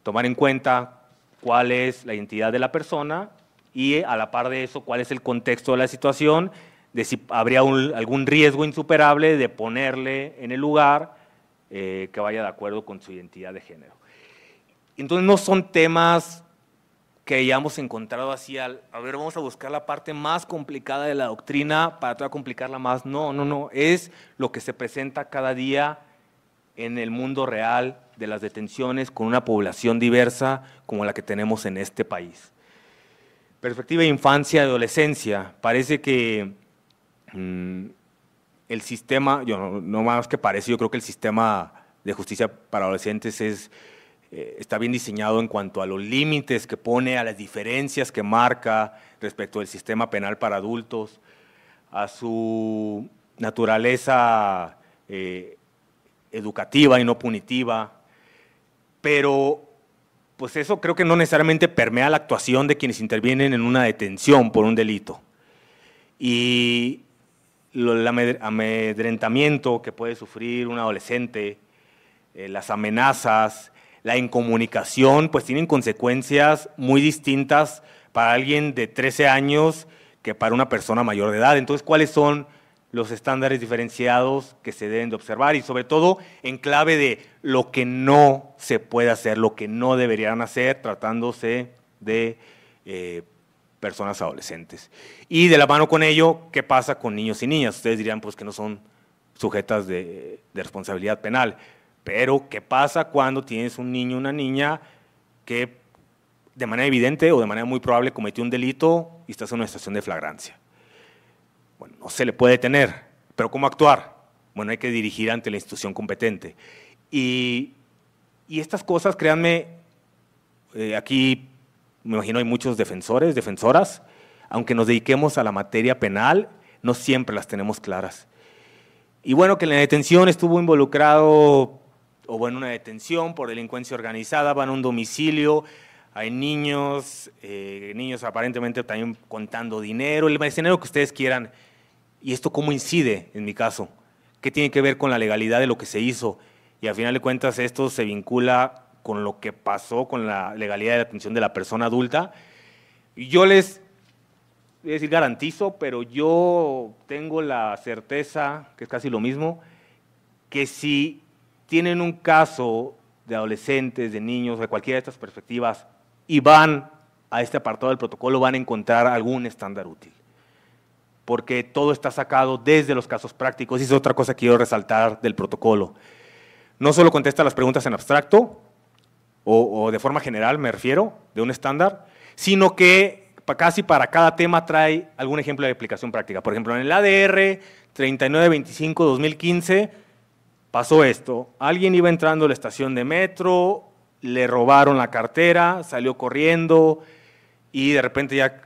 tomar en cuenta cuál es la identidad de la persona y a la par de eso cuál es el contexto de la situación, de si habría algún riesgo insuperable de ponerle en el lugar eh, que vaya de acuerdo con su identidad de género. Entonces no son temas que hayamos encontrado así al, a ver, vamos a buscar la parte más complicada de la doctrina para tratar de complicarla más. No, no, no, es lo que se presenta cada día en el mundo real de las detenciones con una población diversa como la que tenemos en este país. Perspectiva de infancia, adolescencia, parece que mm, el sistema, yo no, más que parece, yo creo que el sistema de justicia para adolescentes es, eh, está bien diseñado en cuanto a los límites que pone, a las diferencias que marca respecto del sistema penal para adultos, a su naturaleza eh, educativa y no punitiva, pero pues eso creo que no necesariamente permea la actuación de quienes intervienen en una detención por un delito. Y el amedrentamiento que puede sufrir un adolescente, eh, las amenazas, la incomunicación, pues tienen consecuencias muy distintas para alguien de 13 años que para una persona mayor de edad. Entonces, ¿cuáles son los estándares diferenciados que se deben de observar? Y sobre todo, en clave de lo que no se puede hacer, lo que no deberían hacer tratándose de eh, personas adolescentes. Y de la mano con ello, ¿qué pasa con niños y niñas? Ustedes dirían, pues que no son sujetas de, responsabilidad penal. Pero, ¿qué pasa cuando tienes un niño o una niña que de manera evidente o de manera muy probable cometió un delito y estás en una estación de flagrancia? Bueno, no se le puede detener, pero ¿cómo actuar? Bueno, hay que dirigir ante la institución competente. Y, estas cosas, créanme, eh, aquí me imagino hay muchos defensores, defensoras, aunque nos dediquemos a la materia penal, no siempre las tenemos claras. Y bueno, que en la detención estuvo involucrado, o bueno, una detención por delincuencia organizada, van a un domicilio, hay niños, eh, niños aparentemente también contando dinero, el dinero que ustedes quieran. ¿Y esto cómo incide en mi caso? ¿Qué tiene que ver con la legalidad de lo que se hizo? Y al final de cuentas esto se vincula con lo que pasó con la legalidad de la atención de la persona adulta. Y Yo les, decir garantizo, pero yo tengo la certeza, que es casi lo mismo, que si tienen un caso de adolescentes, de niños, de cualquiera de estas perspectivas, y van a este apartado del protocolo, van a encontrar algún estándar útil. Porque todo está sacado desde los casos prácticos, y es otra cosa que quiero resaltar del protocolo. No solo contesta las preguntas en abstracto, o, de forma general me refiero, de un estándar, sino que casi para cada tema trae algún ejemplo de aplicación práctica. Por ejemplo, en el ADR 3925-2015 pasó esto. Alguien iba entrando a la estación de metro, le robaron la cartera, salió corriendo y de repente ya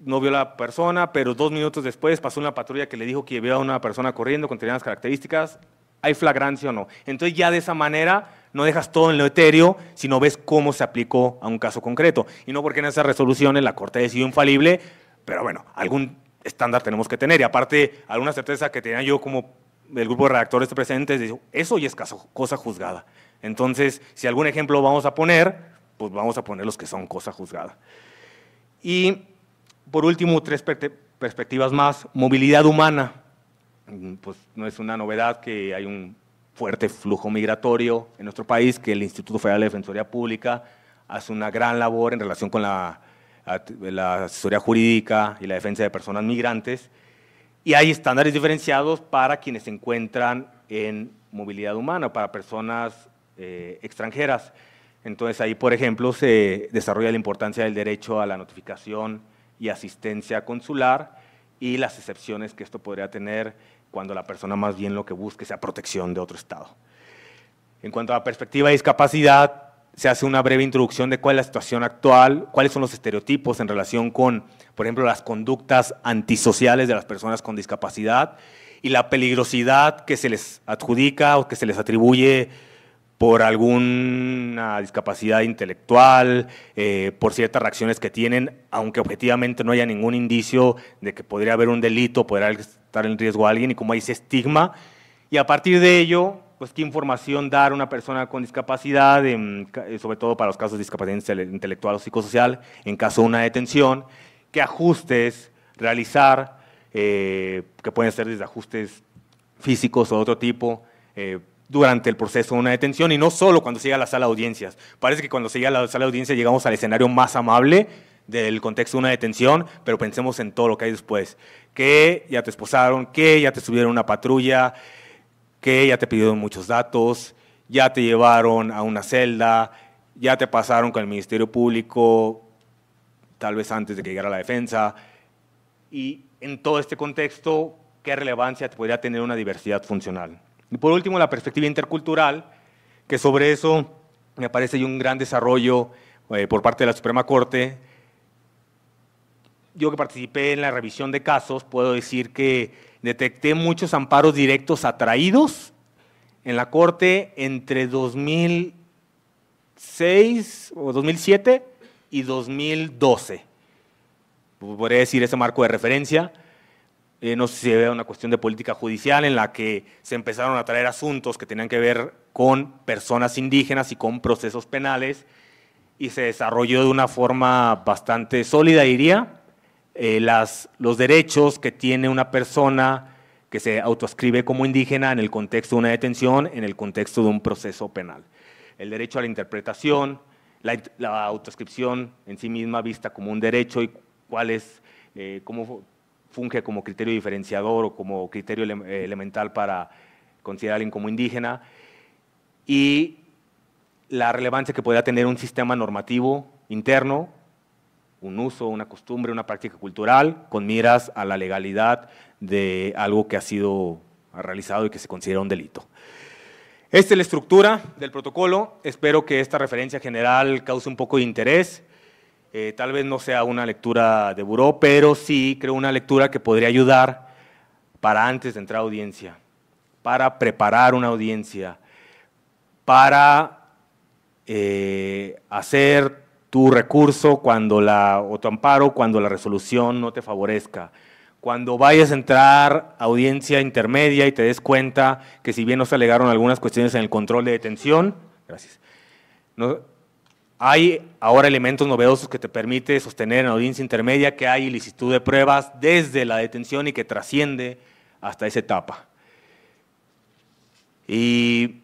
no vio a la persona, pero dos minutos después pasó una patrulla que le dijo que vio a una persona corriendo con determinadas características. ¿Hay flagrancia o no? Entonces ya de esa manera no dejas todo en lo etéreo, sino ves cómo se aplicó a un caso concreto. Y no porque en esas resoluciones la Corte decidió infalible, pero bueno, algún estándar tenemos que tener. Y aparte, alguna certeza que tenía yo como el grupo de redactores presentes, eso ya es cosa juzgada. Entonces, si algún ejemplo vamos a poner, pues vamos a poner los que son cosa juzgada. Y por último, tres perspectivas más. Movilidad humana. Mm, pues no es una novedad que hay un fuerte flujo migratorio en nuestro país, que el Instituto Federal de Defensoría Pública hace una gran labor en relación con la, asesoría jurídica y la defensa de personas migrantes. Y hay estándares diferenciados para quienes se encuentran en movilidad humana, para personas eh, extranjeras. Entonces ahí, por ejemplo, se desarrolla la importancia del derecho a la notificación y asistencia consular y las excepciones que esto podría tener cuando la persona más bien lo que busque sea protección de otro Estado. En cuanto a la perspectiva de discapacidad, se hace una breve introducción de cuál es la situación actual, cuáles son los estereotipos en relación con, por ejemplo, las conductas antisociales de las personas con discapacidad y la peligrosidad que se les adjudica o que se les atribuye por alguna discapacidad intelectual, eh, por ciertas reacciones que tienen, aunque objetivamente no haya ningún indicio de que podría haber un delito, podría estar en riesgo a alguien, y como ese estigma. Y a partir de ello, pues qué información dar a una persona con discapacidad, eh, sobre todo para los casos de discapacidad intelectual o psicosocial, en caso de una detención, qué ajustes realizar, eh, que pueden ser desde ajustes físicos o de otro tipo, durante el proceso de una detención y no solo cuando se llega a la sala de audiencias. Parece que cuando se llega a la sala de audiencias llegamos al escenario más amable del contexto de una detención, pero pensemos en todo lo que hay después. Que ya te esposaron, que ya te subieron a una patrulla, que ya te pidieron muchos datos, ya te llevaron a una celda, ya te pasaron con el Ministerio Público, tal vez antes de que llegara la defensa. Y en todo este contexto, ¿qué relevancia podría tener una diversidad funcional? Y por último, la perspectiva intercultural, que sobre eso me parece un gran desarrollo eh, por parte de la Suprema Corte. Yo que participé en la revisión de casos, puedo decir que detecté muchos amparos directos atraídos en la Corte entre 2006 o 2007 y 2012. Podría decir ese marco de referencia. Eh, no sé si era una cuestión de política judicial en la que se empezaron a traer asuntos que tenían que ver con personas indígenas y con procesos penales y se desarrolló de una forma bastante sólida, diría, eh, las, los derechos que tiene una persona que se autoescribe como indígena en el contexto de una detención, en el contexto de un proceso penal. El derecho a la interpretación, la, autoescripción en sí misma vista como un derecho y cuál es, eh, cómo funge como criterio diferenciador o como criterio eh, elemental para considerar a alguien como indígena, y la relevancia que podría tener un sistema normativo interno, un uso, una costumbre, una práctica cultural, con miras a la legalidad de algo que ha sido realizado y que se considera un delito. Esta es la estructura del protocolo. Espero que esta referencia general cause un poco de interés. Eh, tal vez no sea una lectura de buró, pero sí creo una lectura que podría ayudar para antes de entrar a audiencia, para preparar una audiencia, para eh, hacer tu recurso cuando la, o tu amparo cuando la resolución no te favorezca. Cuando vayas a entrar a audiencia intermedia y te des cuenta que si bien nos alegaron algunas cuestiones en el control de detención, gracias, no, hay ahora elementos novedosos que te permite sostener en audiencia intermedia que hay ilicitud de pruebas desde la detención y que trasciende hasta esa etapa. Y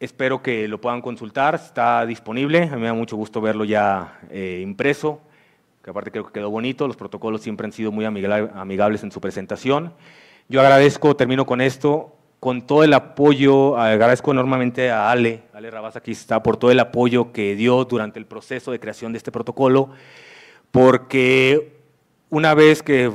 espero que lo puedan consultar, está disponible, a mí me da mucho gusto verlo ya eh, impreso, que aparte creo que quedó bonito, los protocolos siempre han sido muy amigables en su presentación. Yo agradezco, termino con esto, con todo el apoyo, agradezco enormemente a Ale, Ale Rabasa aquí está, por todo el apoyo que dio durante el proceso de creación de este protocolo, porque una vez que,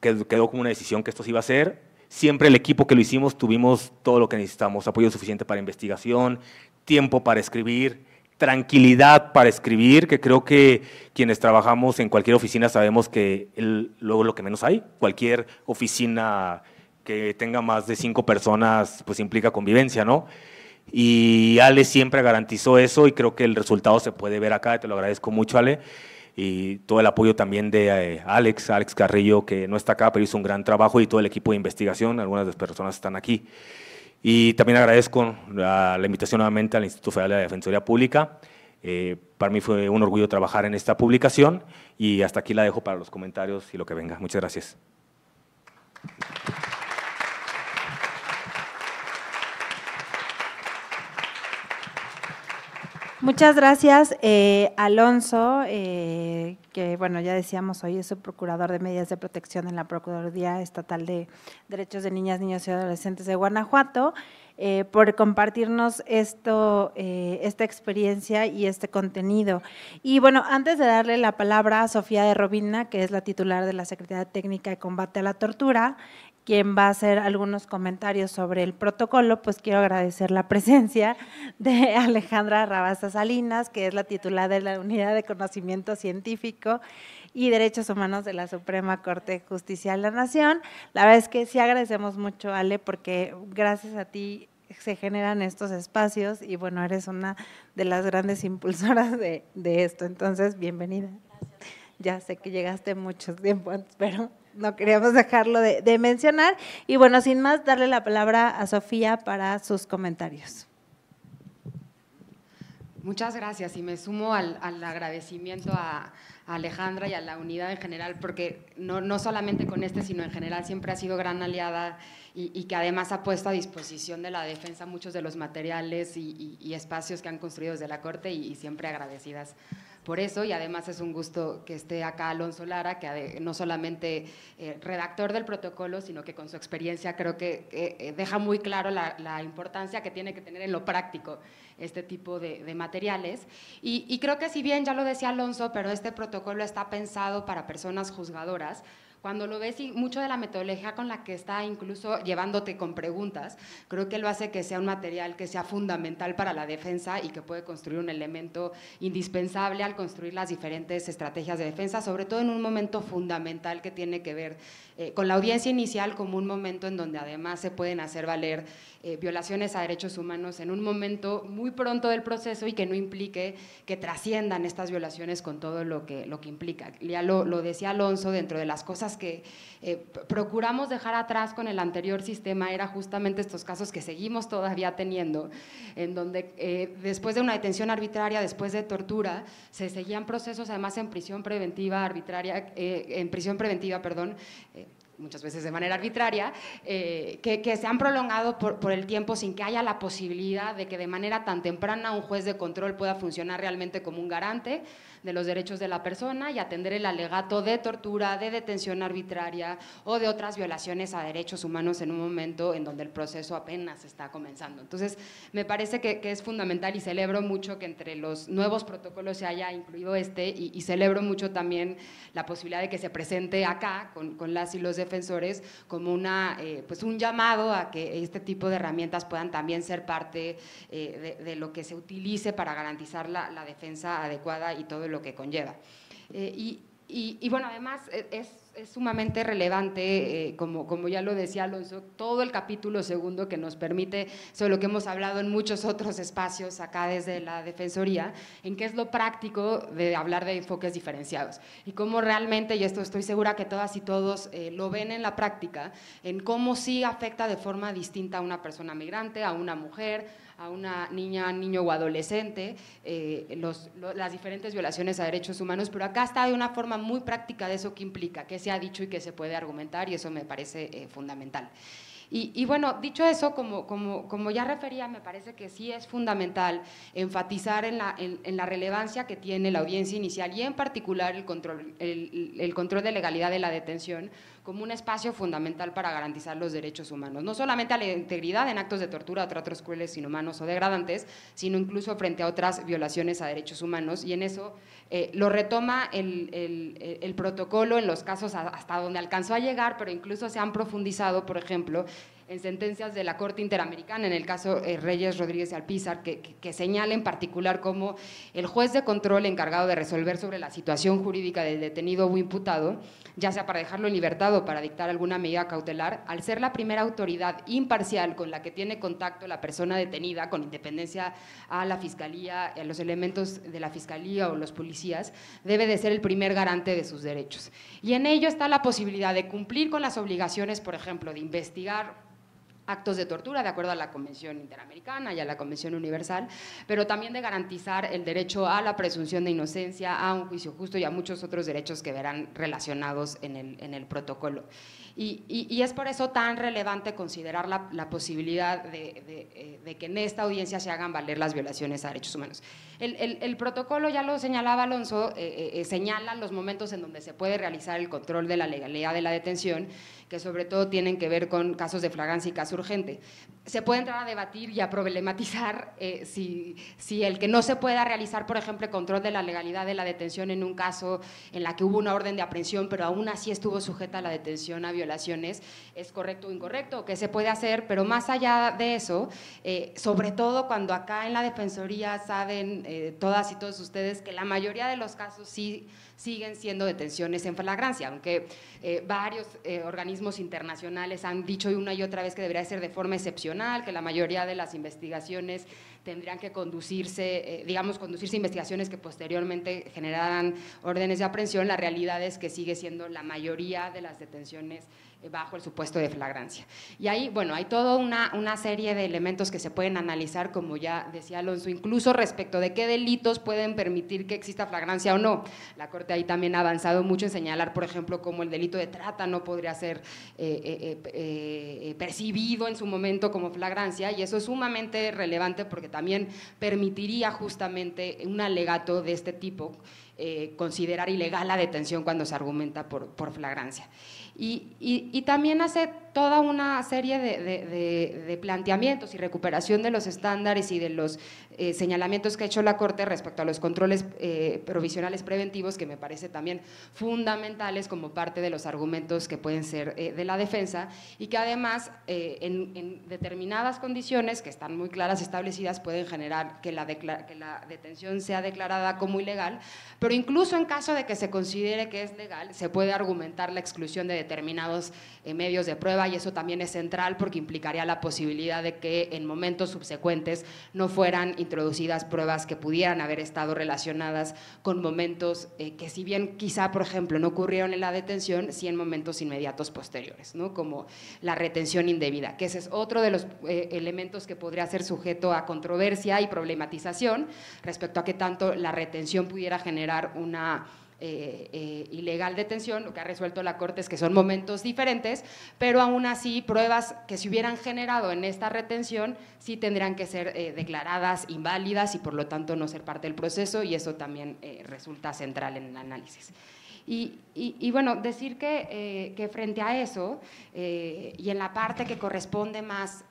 quedó como una decisión que esto se iba a hacer, siempre el equipo que lo hicimos tuvimos todo lo que necesitamos, apoyo suficiente para investigación, tiempo para escribir, tranquilidad para escribir, que creo que quienes trabajamos en cualquier oficina sabemos que luego lo que menos hay, cualquier oficina que tenga más de cinco personas, pues implica convivencia, ¿no? Y Ale siempre garantizó eso y creo que el resultado se puede ver acá, te lo agradezco mucho Ale, y todo el apoyo también de eh, Alex, Alex Carrillo, que no está acá, pero hizo un gran trabajo, y todo el equipo de investigación, algunas de las personas están aquí. Y también agradezco la, invitación nuevamente al Instituto Federal de la Defensoría Pública. Eh, para mí fue un orgullo trabajar en esta publicación y hasta aquí la dejo para los comentarios y lo que venga. Muchas gracias. Muchas gracias, eh, Alonso, eh, que bueno, ya decíamos hoy es el procurador de medidas de protección en la Procuraduría Estatal de Derechos de Niñas, Niños y Adolescentes de Guanajuato, eh, por compartirnos esto, esta experiencia y este contenido. Y bueno, antes de darle la palabra a Sofía de Robina, que es la titular de la Secretaría Técnica de Combate a la Tortura, quien va a hacer algunos comentarios sobre el protocolo, pues quiero agradecer la presencia de Alejandra Rabaza Salinas, que es la titular de la Unidad de Conocimiento Científico y Derechos Humanos de la Suprema Corte de Justicia de la Nación. La verdad es que sí agradecemos mucho, Ale, porque gracias a ti se generan estos espacios y bueno, eres una de las grandes impulsoras de, esto. Entonces, bienvenida. Ya sé que llegaste mucho tiempo antes, pero no queríamos dejarlo de, mencionar. Y bueno, sin más, darle la palabra a Sofía para sus comentarios. Muchas gracias y me sumo al, agradecimiento a, Alejandra y a la unidad en general, porque no, solamente con este, sino en general siempre ha sido gran aliada y, que además ha puesto a disposición de la defensa muchos de los materiales y, y espacios que han construido desde la Corte y, siempre agradecidas por eso y además es un gusto que esté acá Alonso Lara, que no solamente eh, redactor del protocolo, sino que con su experiencia creo que eh, eh, deja muy claro la, importancia que tiene que tener en lo práctico este tipo de, materiales. y creo que si bien ya lo decía Alonso, pero este protocolo está pensado para personas juzgadoras, cuando lo ves y mucho de la metodología con la que está incluso llevándote con preguntas, creo que lo hace que sea un material que sea fundamental para la defensa y que puede construir un elemento indispensable al construir las diferentes estrategias de defensa, sobre todo en un momento fundamental que tiene que ver eh, con la audiencia inicial como un momento en donde además se pueden hacer valer eh, violaciones a derechos humanos en un momento muy pronto del proceso y que no implique que trasciendan estas violaciones con todo lo que, lo que implica. Ya lo, decía Alonso, dentro de las cosas que eh, procuramos dejar atrás con el anterior sistema era justamente estos casos que seguimos todavía teniendo, en donde eh, después de una detención arbitraria, después de tortura, se seguían procesos además en prisión preventiva arbitraria, en prisión preventiva, perdón, muchas veces de manera arbitraria, eh, que, se han prolongado por, el tiempo sin que haya la posibilidad de que de manera tan temprana un juez de control pueda funcionar realmente como un garante de los derechos de la persona y atender el alegato de tortura, de detención arbitraria o de otras violaciones a derechos humanos en un momento en donde el proceso apenas está comenzando. Entonces, me parece que, es fundamental y celebro mucho que entre los nuevos protocolos se haya incluido este y, celebro mucho también la posibilidad de que se presente acá con, con las y los de defensores como una, eh, pues un llamado a que este tipo de herramientas puedan también ser parte eh, de, lo que se utilice para garantizar la, defensa adecuada y todo lo que conlleva. Eh, y, y, bueno, además es es sumamente relevante, eh, como, como ya lo decía Alonso, todo el capítulo segundo que nos permite sobre lo que hemos hablado en muchos otros espacios acá desde la Defensoría, en qué es lo práctico de hablar de enfoques diferenciados y cómo realmente, y esto estoy segura que todas y todos eh, lo ven en la práctica, en cómo sí afecta de forma distinta a una persona migrante, a una mujer, a una niña, niño o adolescente, eh, las diferentes violaciones a derechos humanos, pero acá está de una forma muy práctica de eso que implica, qué se ha dicho y qué se puede argumentar, y eso me parece eh, fundamental. Y, bueno, dicho eso, como, ya refería, me parece que sí es fundamental enfatizar en la, relevancia que tiene la audiencia inicial y en particular control, el control de legalidad de la detención, como un espacio fundamental para garantizar los derechos humanos, no solamente a la integridad en actos de tortura o tratos crueles, inhumanos o degradantes, sino incluso frente a otras violaciones a derechos humanos. Y en eso eh, lo retoma el protocolo en los casos hasta donde alcanzó a llegar, pero incluso se han profundizado, por ejemplo, en sentencias de la Corte Interamericana, en el caso eh, Reyes Rodríguez Alpizar, que, señala en particular cómo el juez de control encargado de resolver sobre la situación jurídica del detenido o imputado, ya sea para dejarlo en libertad o para dictar alguna medida cautelar, al ser la primera autoridad imparcial con la que tiene contacto la persona detenida, con independencia a la fiscalía, a los elementos de la fiscalía o los policías, debe de ser el primer garante de sus derechos. Y en ello está la posibilidad de cumplir con las obligaciones, por ejemplo, de investigar actos de tortura de acuerdo a la Convención Interamericana y a la Convención Universal, pero también de garantizar el derecho a la presunción de inocencia, a un juicio justo y a muchos otros derechos que verán relacionados en el, protocolo. Y, es por eso tan relevante considerar la, posibilidad eh, de, que en esta audiencia se hagan valer las violaciones a derechos humanos. El, protocolo, ya lo señalaba Alonso, eh, eh, señala los momentos en donde se puede realizar el control de la legalidad de la detención que sobre todo tienen que ver con casos de fragancia y caso urgente. Se puede entrar a debatir y a problematizar eh, si, el que no se pueda realizar, por ejemplo, control de la legalidad de la detención en un caso en la que hubo una orden de aprehensión, pero aún así estuvo sujeta a la detención a violaciones, es correcto o incorrecto, qué se puede hacer, pero más allá de eso, eh, sobre todo cuando acá en la Defensoría saben eh, todas y todos ustedes que la mayoría de los casos sí siguen siendo detenciones en flagrancia, aunque eh, varios eh, organismos internacionales han dicho una y otra vez que debería ser de forma excepcional, que la mayoría de las investigaciones tendrían que conducirse, eh, digamos, conducirse investigaciones que posteriormente generaran órdenes de aprehensión, la realidad es que sigue siendo la mayoría de las detenciones bajo el supuesto de flagrancia. Y ahí, bueno, hay toda una, serie de elementos que se pueden analizar, como ya decía Alonso, incluso respecto de qué delitos pueden permitir que exista flagrancia o no. La Corte ahí también ha avanzado mucho en señalar, por ejemplo, cómo el delito de trata no podría ser eh, eh, eh, percibido en su momento como flagrancia, y eso es sumamente relevante porque también permitiría justamente un alegato de este tipo eh, considerar ilegal la detención cuando se argumenta por, flagrancia. Y, también hace toda una serie de, planteamientos y recuperación de los estándares y de los eh, señalamientos que ha hecho la Corte respecto a los controles eh, provisionales preventivos, que me parece también fundamentales como parte de los argumentos que pueden ser de la defensa y que además en, determinadas condiciones que están muy claras establecidas pueden generar que la, detención sea declarada como ilegal pero incluso en caso de que se considere que es legal, se puede argumentar la exclusión de determinados eh, medios de prueba y eso también es central porque implicaría la posibilidad de que en momentos subsecuentes no fueran introducidas pruebas que pudieran haber estado relacionadas con momentos eh, que si bien quizá, por ejemplo, no ocurrieron en la detención, sí en momentos inmediatos posteriores, ¿no? como la retención indebida, que ese es otro de los eh, elementos que podría ser sujeto a controversia y problematización respecto a que tanto la retención pudiera generar una eh, eh, ilegal detención, lo que ha resuelto la Corte es que son momentos diferentes, pero aún así pruebas que se hubieran generado en esta retención sí tendrán que ser eh, declaradas inválidas y por lo tanto no ser parte del proceso y eso también resulta central en el análisis. Y, bueno, decir que, frente a eso, y en la parte que corresponde más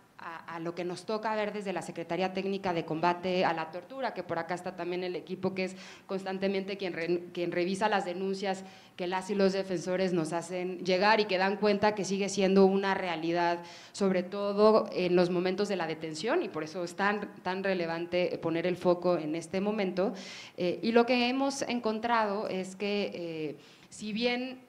a, lo que nos toca ver desde la Secretaría Técnica de Combate a la Tortura, que por acá está también el equipo que es constantemente quien, revisa las denuncias que las y los defensores nos hacen llegar y que dan cuenta que sigue siendo una realidad, sobre todo en los momentos de la detención, y por eso es tan, tan relevante poner el foco en este momento. Eh, y lo que hemos encontrado es que, eh, si bien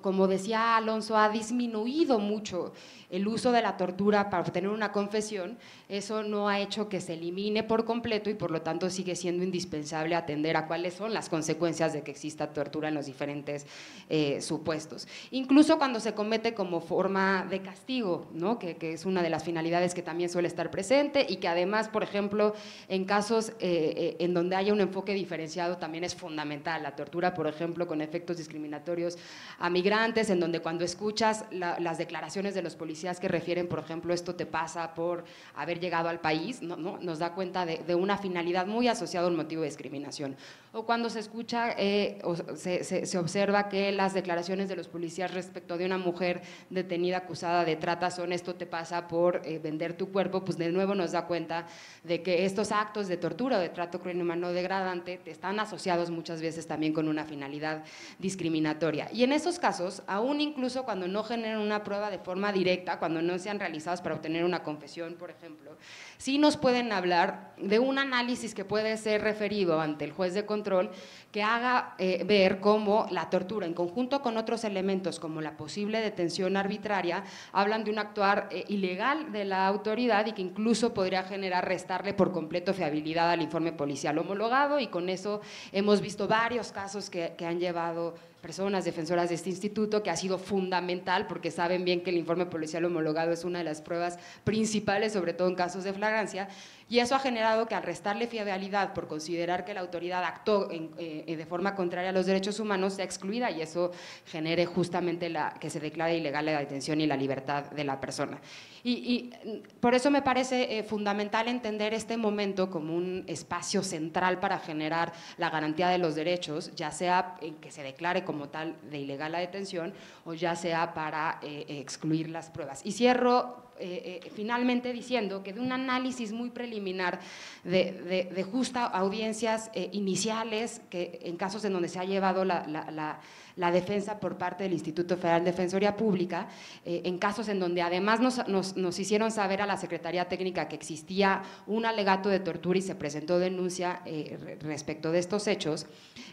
como, decía Alonso, ha disminuido mucho el uso de la tortura para obtener una confesión, eso no ha hecho que se elimine por completo y por lo tanto sigue siendo indispensable atender a cuáles son las consecuencias de que exista tortura en los diferentes eh, supuestos. Incluso cuando se comete como forma de castigo, que, es una de las finalidades que también suele estar presente y que además, por ejemplo, en casos eh, eh, en donde haya un enfoque diferenciado también es fundamental. La tortura, por ejemplo, con efectos discriminatorios a migrantes, en donde cuando escuchas las declaraciones de los policías que refieren, por ejemplo, esto te pasa por haber llegado al país, no, nos da cuenta de, una finalidad muy asociada un motivo de discriminación. O cuando se escucha eh, o se, observa que las declaraciones de los policías respecto de una mujer detenida acusada de trata son esto te pasa por eh, vender tu cuerpo, pues de nuevo nos da cuenta de que estos actos de tortura o de trato cruel humano degradante están asociados muchas veces también con una finalidad discriminatoria. Y en eso casos, aún incluso cuando no generan una prueba de forma directa, cuando no sean realizados para obtener una confesión, por ejemplo, sí nos pueden hablar de un análisis que puede ser referido ante el juez de control que haga eh, ver cómo la tortura, en conjunto con otros elementos como la posible detención arbitraria, hablan de un actuar eh, ilegal de la autoridad y que incluso podría generar restarle por completo fiabilidad al informe policial homologado y con eso hemos visto varios casos que, que han llevado personas defensoras de este instituto, que ha sido fundamental porque saben bien que el informe policial homologado es una de las pruebas principales, sobre todo en casos de flagrancia, y eso ha generado que al restarle fiabilidad por considerar que la autoridad actuó eh, eh, de forma contraria a los derechos humanos, sea excluida y eso genere justamente la, que se declare ilegal la detención y la libertad de la persona. Y, mm, por eso me parece eh, fundamental entender este momento como un espacio central para generar la garantía de los derechos, ya sea en que se declare como tal de ilegal la detención o ya sea para excluir las pruebas. Y cierro eh, eh, finalmente diciendo que de un análisis muy preliminar de, justa audiencias eh, iniciales, que en casos en donde se ha llevado la la defensa por parte del Instituto Federal de Defensoría Pública, eh, en casos en donde además nos, nos, nos, hicieron saber a la Secretaría Técnica que existía un alegato de tortura y se presentó denuncia eh, respecto de estos hechos,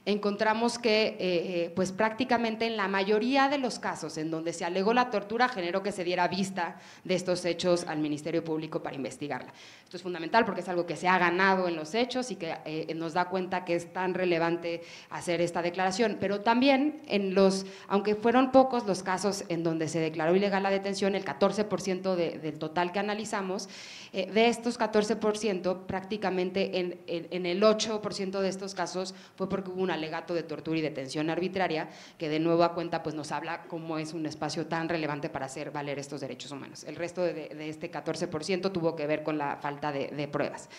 encontramos que eh, pues prácticamente en la mayoría de los casos en donde se alegó la tortura generó que se diera vista de estos hechos al Ministerio Público para investigarla. Esto es fundamental porque es algo que se ha ganado en los hechos y que nos da cuenta que es tan relevante hacer esta declaración, pero también en los, aunque fueron pocos los casos en donde se declaró ilegal la detención, el 14% del total que analizamos, eh, de estos 14%, prácticamente en, el 8% de estos casos fue porque hubo un alegato de tortura y detención arbitraria, que de nuevo a cuenta pues nos habla cómo es un espacio tan relevante para hacer valer estos derechos humanos. El resto de, este 14% tuvo que ver con la falta de pruebas.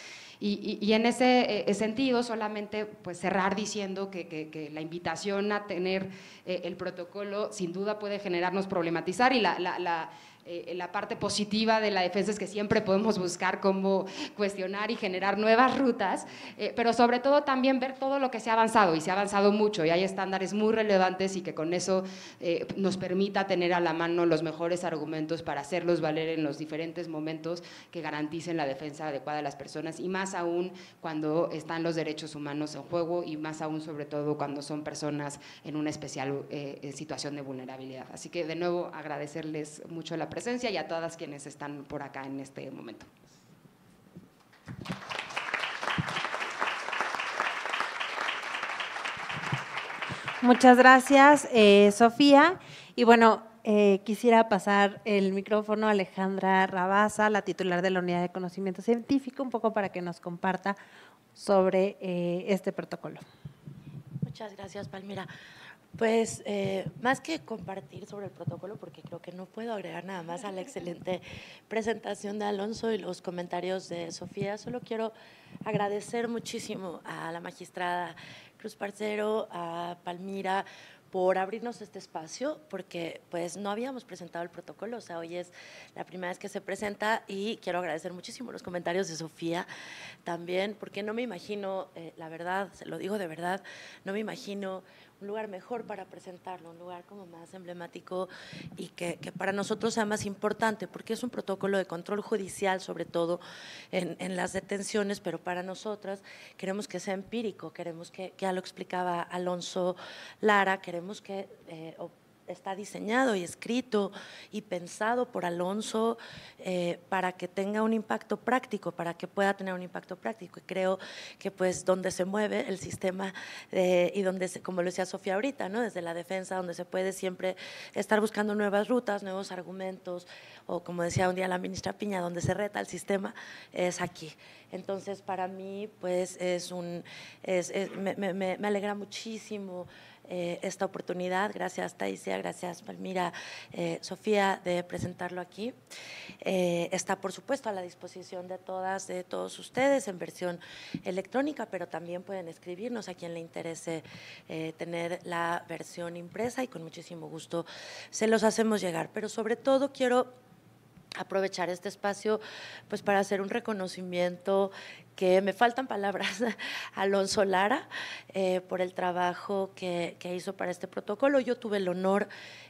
Y, y, en ese eh, eh, sentido, solamente pues, cerrar diciendo que, la invitación a tener eh, el protocolo sin duda puede generarnos problematizar y la, la eh, la parte positiva de la defensa es que siempre podemos buscar cómo cuestionar y generar nuevas rutas, eh, pero sobre todo también ver todo lo que se ha avanzado, y se ha avanzado mucho, y hay estándares muy relevantes y que con eso eh, nos permita tener a la mano los mejores argumentos para hacerlos valer en los diferentes momentos que garanticen la defensa adecuada de las personas, y más aún cuando están los derechos humanos en juego, y más aún sobre todo cuando son personas en una especial situación de vulnerabilidad. Así que de nuevo agradecerles mucho la presencia presencia y a todas quienes están por acá en este momento. Muchas gracias, eh, Sofía. Y bueno, eh, quisiera pasar el micrófono a Alejandra Rabaza, la titular de la Unidad de Conocimiento Científico, un poco para que nos comparta sobre eh, este protocolo. Muchas gracias, Palmira. Pues eh, más que compartir sobre el protocolo, porque creo que no puedo agregar nada más a la excelente presentación de Alonso y los comentarios de Sofía, solo quiero agradecer muchísimo a la magistrada Cruz Parcero, a Palmira por abrirnos este espacio, porque pues no habíamos presentado el protocolo, o sea, hoy es la primera vez que se presenta y quiero agradecer muchísimo los comentarios de Sofía también, porque no me imagino, eh, la verdad, se lo digo de verdad, no me imagino un lugar mejor para presentarlo, un lugar como más emblemático y que, para nosotros sea más importante, porque es un protocolo de control judicial, sobre todo en, las detenciones, pero para nosotras queremos que sea empírico, queremos que, ya lo explicaba Alonso Lara, queremos que eh, está diseñado y escrito y pensado por Alonso eh, para que tenga un impacto práctico, para que pueda tener un impacto práctico. Y creo que pues donde se mueve el sistema eh, y donde, como lo decía Sofía ahorita, ¿no? desde la defensa, donde se puede siempre estar buscando nuevas rutas, nuevos argumentos, o como decía un día la ministra Piña, donde se reta el sistema, es aquí. Entonces, para mí, pues es un, me, me alegra muchísimo eh, esta oportunidad. Gracias, Taisia, gracias, Palmira, eh, Sofía, de presentarlo aquí. Eh, está, por supuesto, a la disposición de todas, de todos ustedes en versión electrónica, pero también pueden escribirnos a quien le interese tener la versión impresa y con muchísimo gusto se los hacemos llegar. Pero sobre todo quiero aprovechar este espacio pues para hacer un reconocimiento que me faltan palabras, Alonso Lara, eh, por el trabajo que, hizo para este protocolo. Yo tuve el honor,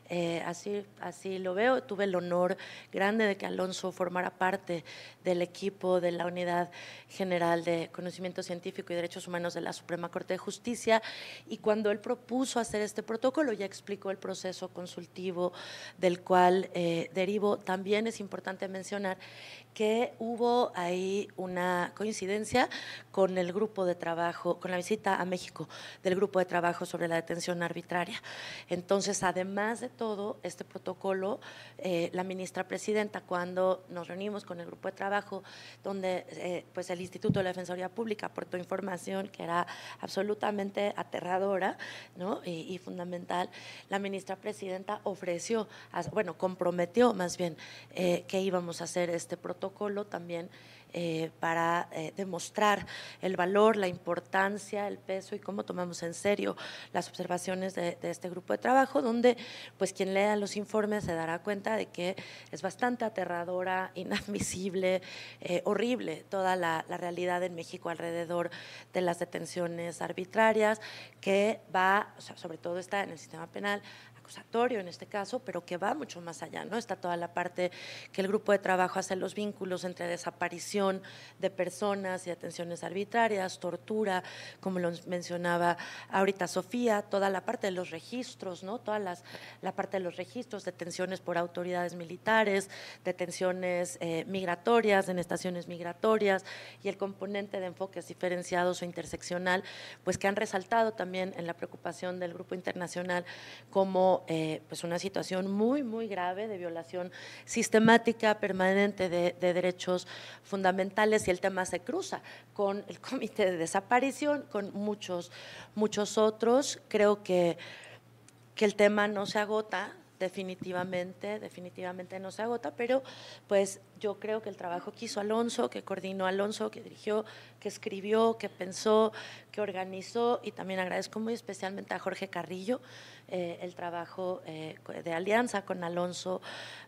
eh, así, así lo veo, tuve el honor grande de que Alonso formara parte del equipo de la Unidad General de Conocimiento Científico y Derechos Humanos de la Suprema Corte de Justicia. Y cuando él propuso hacer este protocolo, ya explicó el proceso consultivo del cual eh, derivo. También es importante mencionar que hubo ahí una coincidencia con el grupo de trabajo, con la visita a México del grupo de trabajo sobre la detención arbitraria. Entonces, además de todo este protocolo, eh, la ministra presidenta, cuando nos reunimos con el grupo de trabajo, donde eh, pues el Instituto de la Defensoría Pública aportó información que era absolutamente aterradora ¿no? y, fundamental, la ministra presidenta ofreció, bueno, comprometió más bien eh, que íbamos a hacer este protocolo colo también eh, para eh, demostrar el valor, la importancia, el peso y cómo tomamos en serio las observaciones de, este grupo de trabajo, donde pues quien lea los informes se dará cuenta de que es bastante aterradora, inadmisible, eh, horrible toda la, realidad en México alrededor de las detenciones arbitrarias, que va, sobre todo está en el sistema penal, acusatorio en este caso, pero que va mucho más allá, ¿no? Está toda la parte que el grupo de trabajo hace los vínculos entre desaparición de personas y detenciones arbitrarias, tortura, como lo mencionaba ahorita Sofía, toda la parte de los registros, ¿no? Toda las, la parte de los registros, detenciones por autoridades militares, detenciones eh, migratorias en estaciones migratorias y el componente de enfoques diferenciados o interseccional, pues que han resaltado también en la preocupación del grupo internacional como eh, pues una situación muy, muy grave de violación sistemática, permanente de, derechos fundamentales y el tema se cruza con el Comité de Desaparición, con muchos, muchos otros. Creo que, que el tema no se agota, definitivamente, definitivamente no se agota, pero pues yo creo que el trabajo que hizo Alonso, que coordinó Alonso, que dirigió, que escribió, que pensó, que organizó, y también agradezco muy especialmente a Jorge Carrillo, eh, el trabajo eh, de alianza con Alonso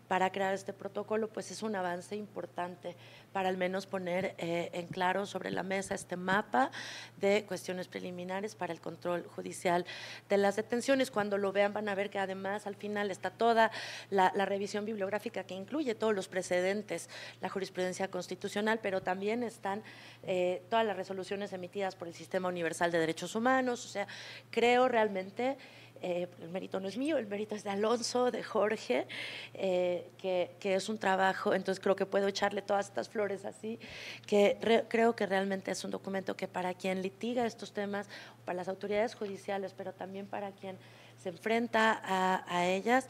para crear este protocolo, pues es un avance importante para al menos poner eh, en claro sobre la mesa este mapa de cuestiones preliminares para el control judicial de las detenciones. Cuando lo vean van a ver que además al final está toda la, revisión bibliográfica que incluye todos los precedentes, la jurisprudencia constitucional, pero también están todas las resoluciones emitidas por el Sistema Universal de Derechos Humanos. O sea, creo realmente eh, el mérito no es mío, el mérito es de Alonso, de Jorge, eh, que, es un trabajo, entonces creo que puedo echarle todas estas flores así, que creo que realmente es un documento que para quien litiga estos temas, para las autoridades judiciales, pero también para quien se enfrenta a, ellas.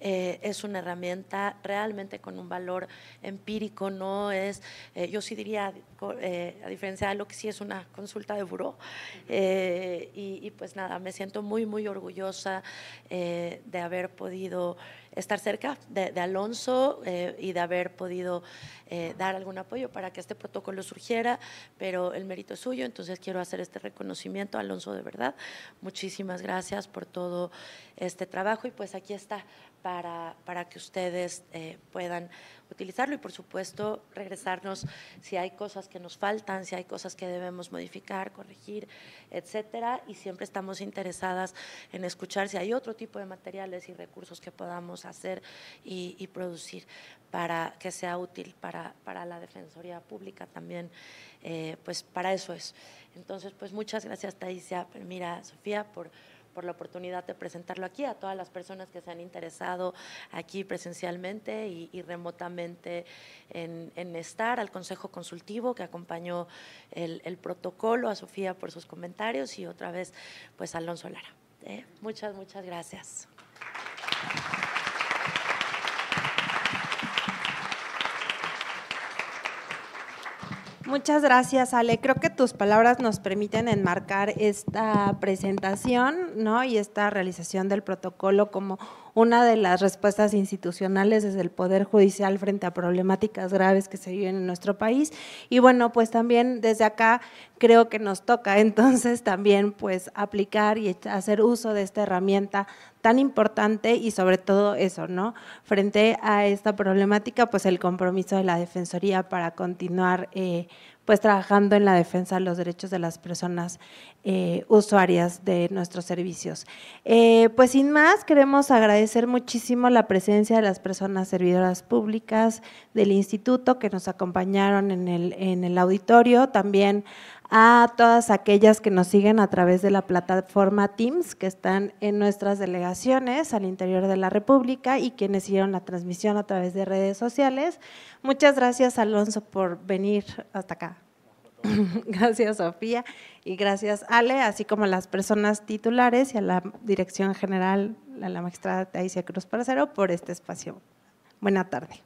Eh, es una herramienta realmente con un valor empírico, no es, eh, yo sí diría, eh, a diferencia de lo que sí es una consulta de buró. Y, pues nada, me siento muy, muy orgullosa de haber podido estar cerca de Alonso y de haber podido eh, dar algún apoyo para que este protocolo surgiera, pero el mérito es suyo, entonces quiero hacer este reconocimiento, Alonso, de verdad. Muchísimas gracias por todo este trabajo y pues aquí está para, para que ustedes eh, puedan utilizarlo y por supuesto regresarnos si hay cosas que nos faltan, si hay cosas que debemos modificar, corregir, etcétera. Y siempre estamos interesadas en escuchar si hay otro tipo de materiales y recursos que podamos hacer y, y producir para que sea útil para para, la Defensoría Pública también, eh, pues para eso es. Entonces, pues muchas gracias, Taisia, mira, Sofía, por, por la oportunidad de presentarlo aquí, a todas las personas que se han interesado aquí presencialmente y, remotamente en, estar, al Consejo Consultivo que acompañó el, protocolo, a Sofía por sus comentarios y otra vez pues a Alonso Lara. Eh, muchas, muchas gracias. Muchas gracias, Ale. Creo que tus palabras nos permiten enmarcar esta presentación ¿no? y esta realización del protocolo como una de las respuestas institucionales es el Poder Judicial frente a problemáticas graves que se viven en nuestro país. Y bueno, pues también desde acá creo que nos toca entonces también pues aplicar y hacer uso de esta herramienta tan importante y sobre todo eso, ¿no? Frente a esta problemática, pues el compromiso de la Defensoría para continuar eh, pues trabajando en la defensa de los derechos de las personas eh, usuarias de nuestros servicios. Eh, pues sin más, queremos agradecer muchísimo la presencia de las personas servidoras públicas del instituto que nos acompañaron en el, en el auditorio, también a todas aquellas que nos siguen a través de la plataforma Teams, que están en nuestras delegaciones al interior de la República y quienes hicieron la transmisión a través de redes sociales. Muchas gracias, Alonso, por venir hasta acá. Gracias, Sofía, y gracias, Ale, así como a las personas titulares y a la Dirección General, a la magistrada Taisia Cruz Paracero por este espacio. Buena tarde.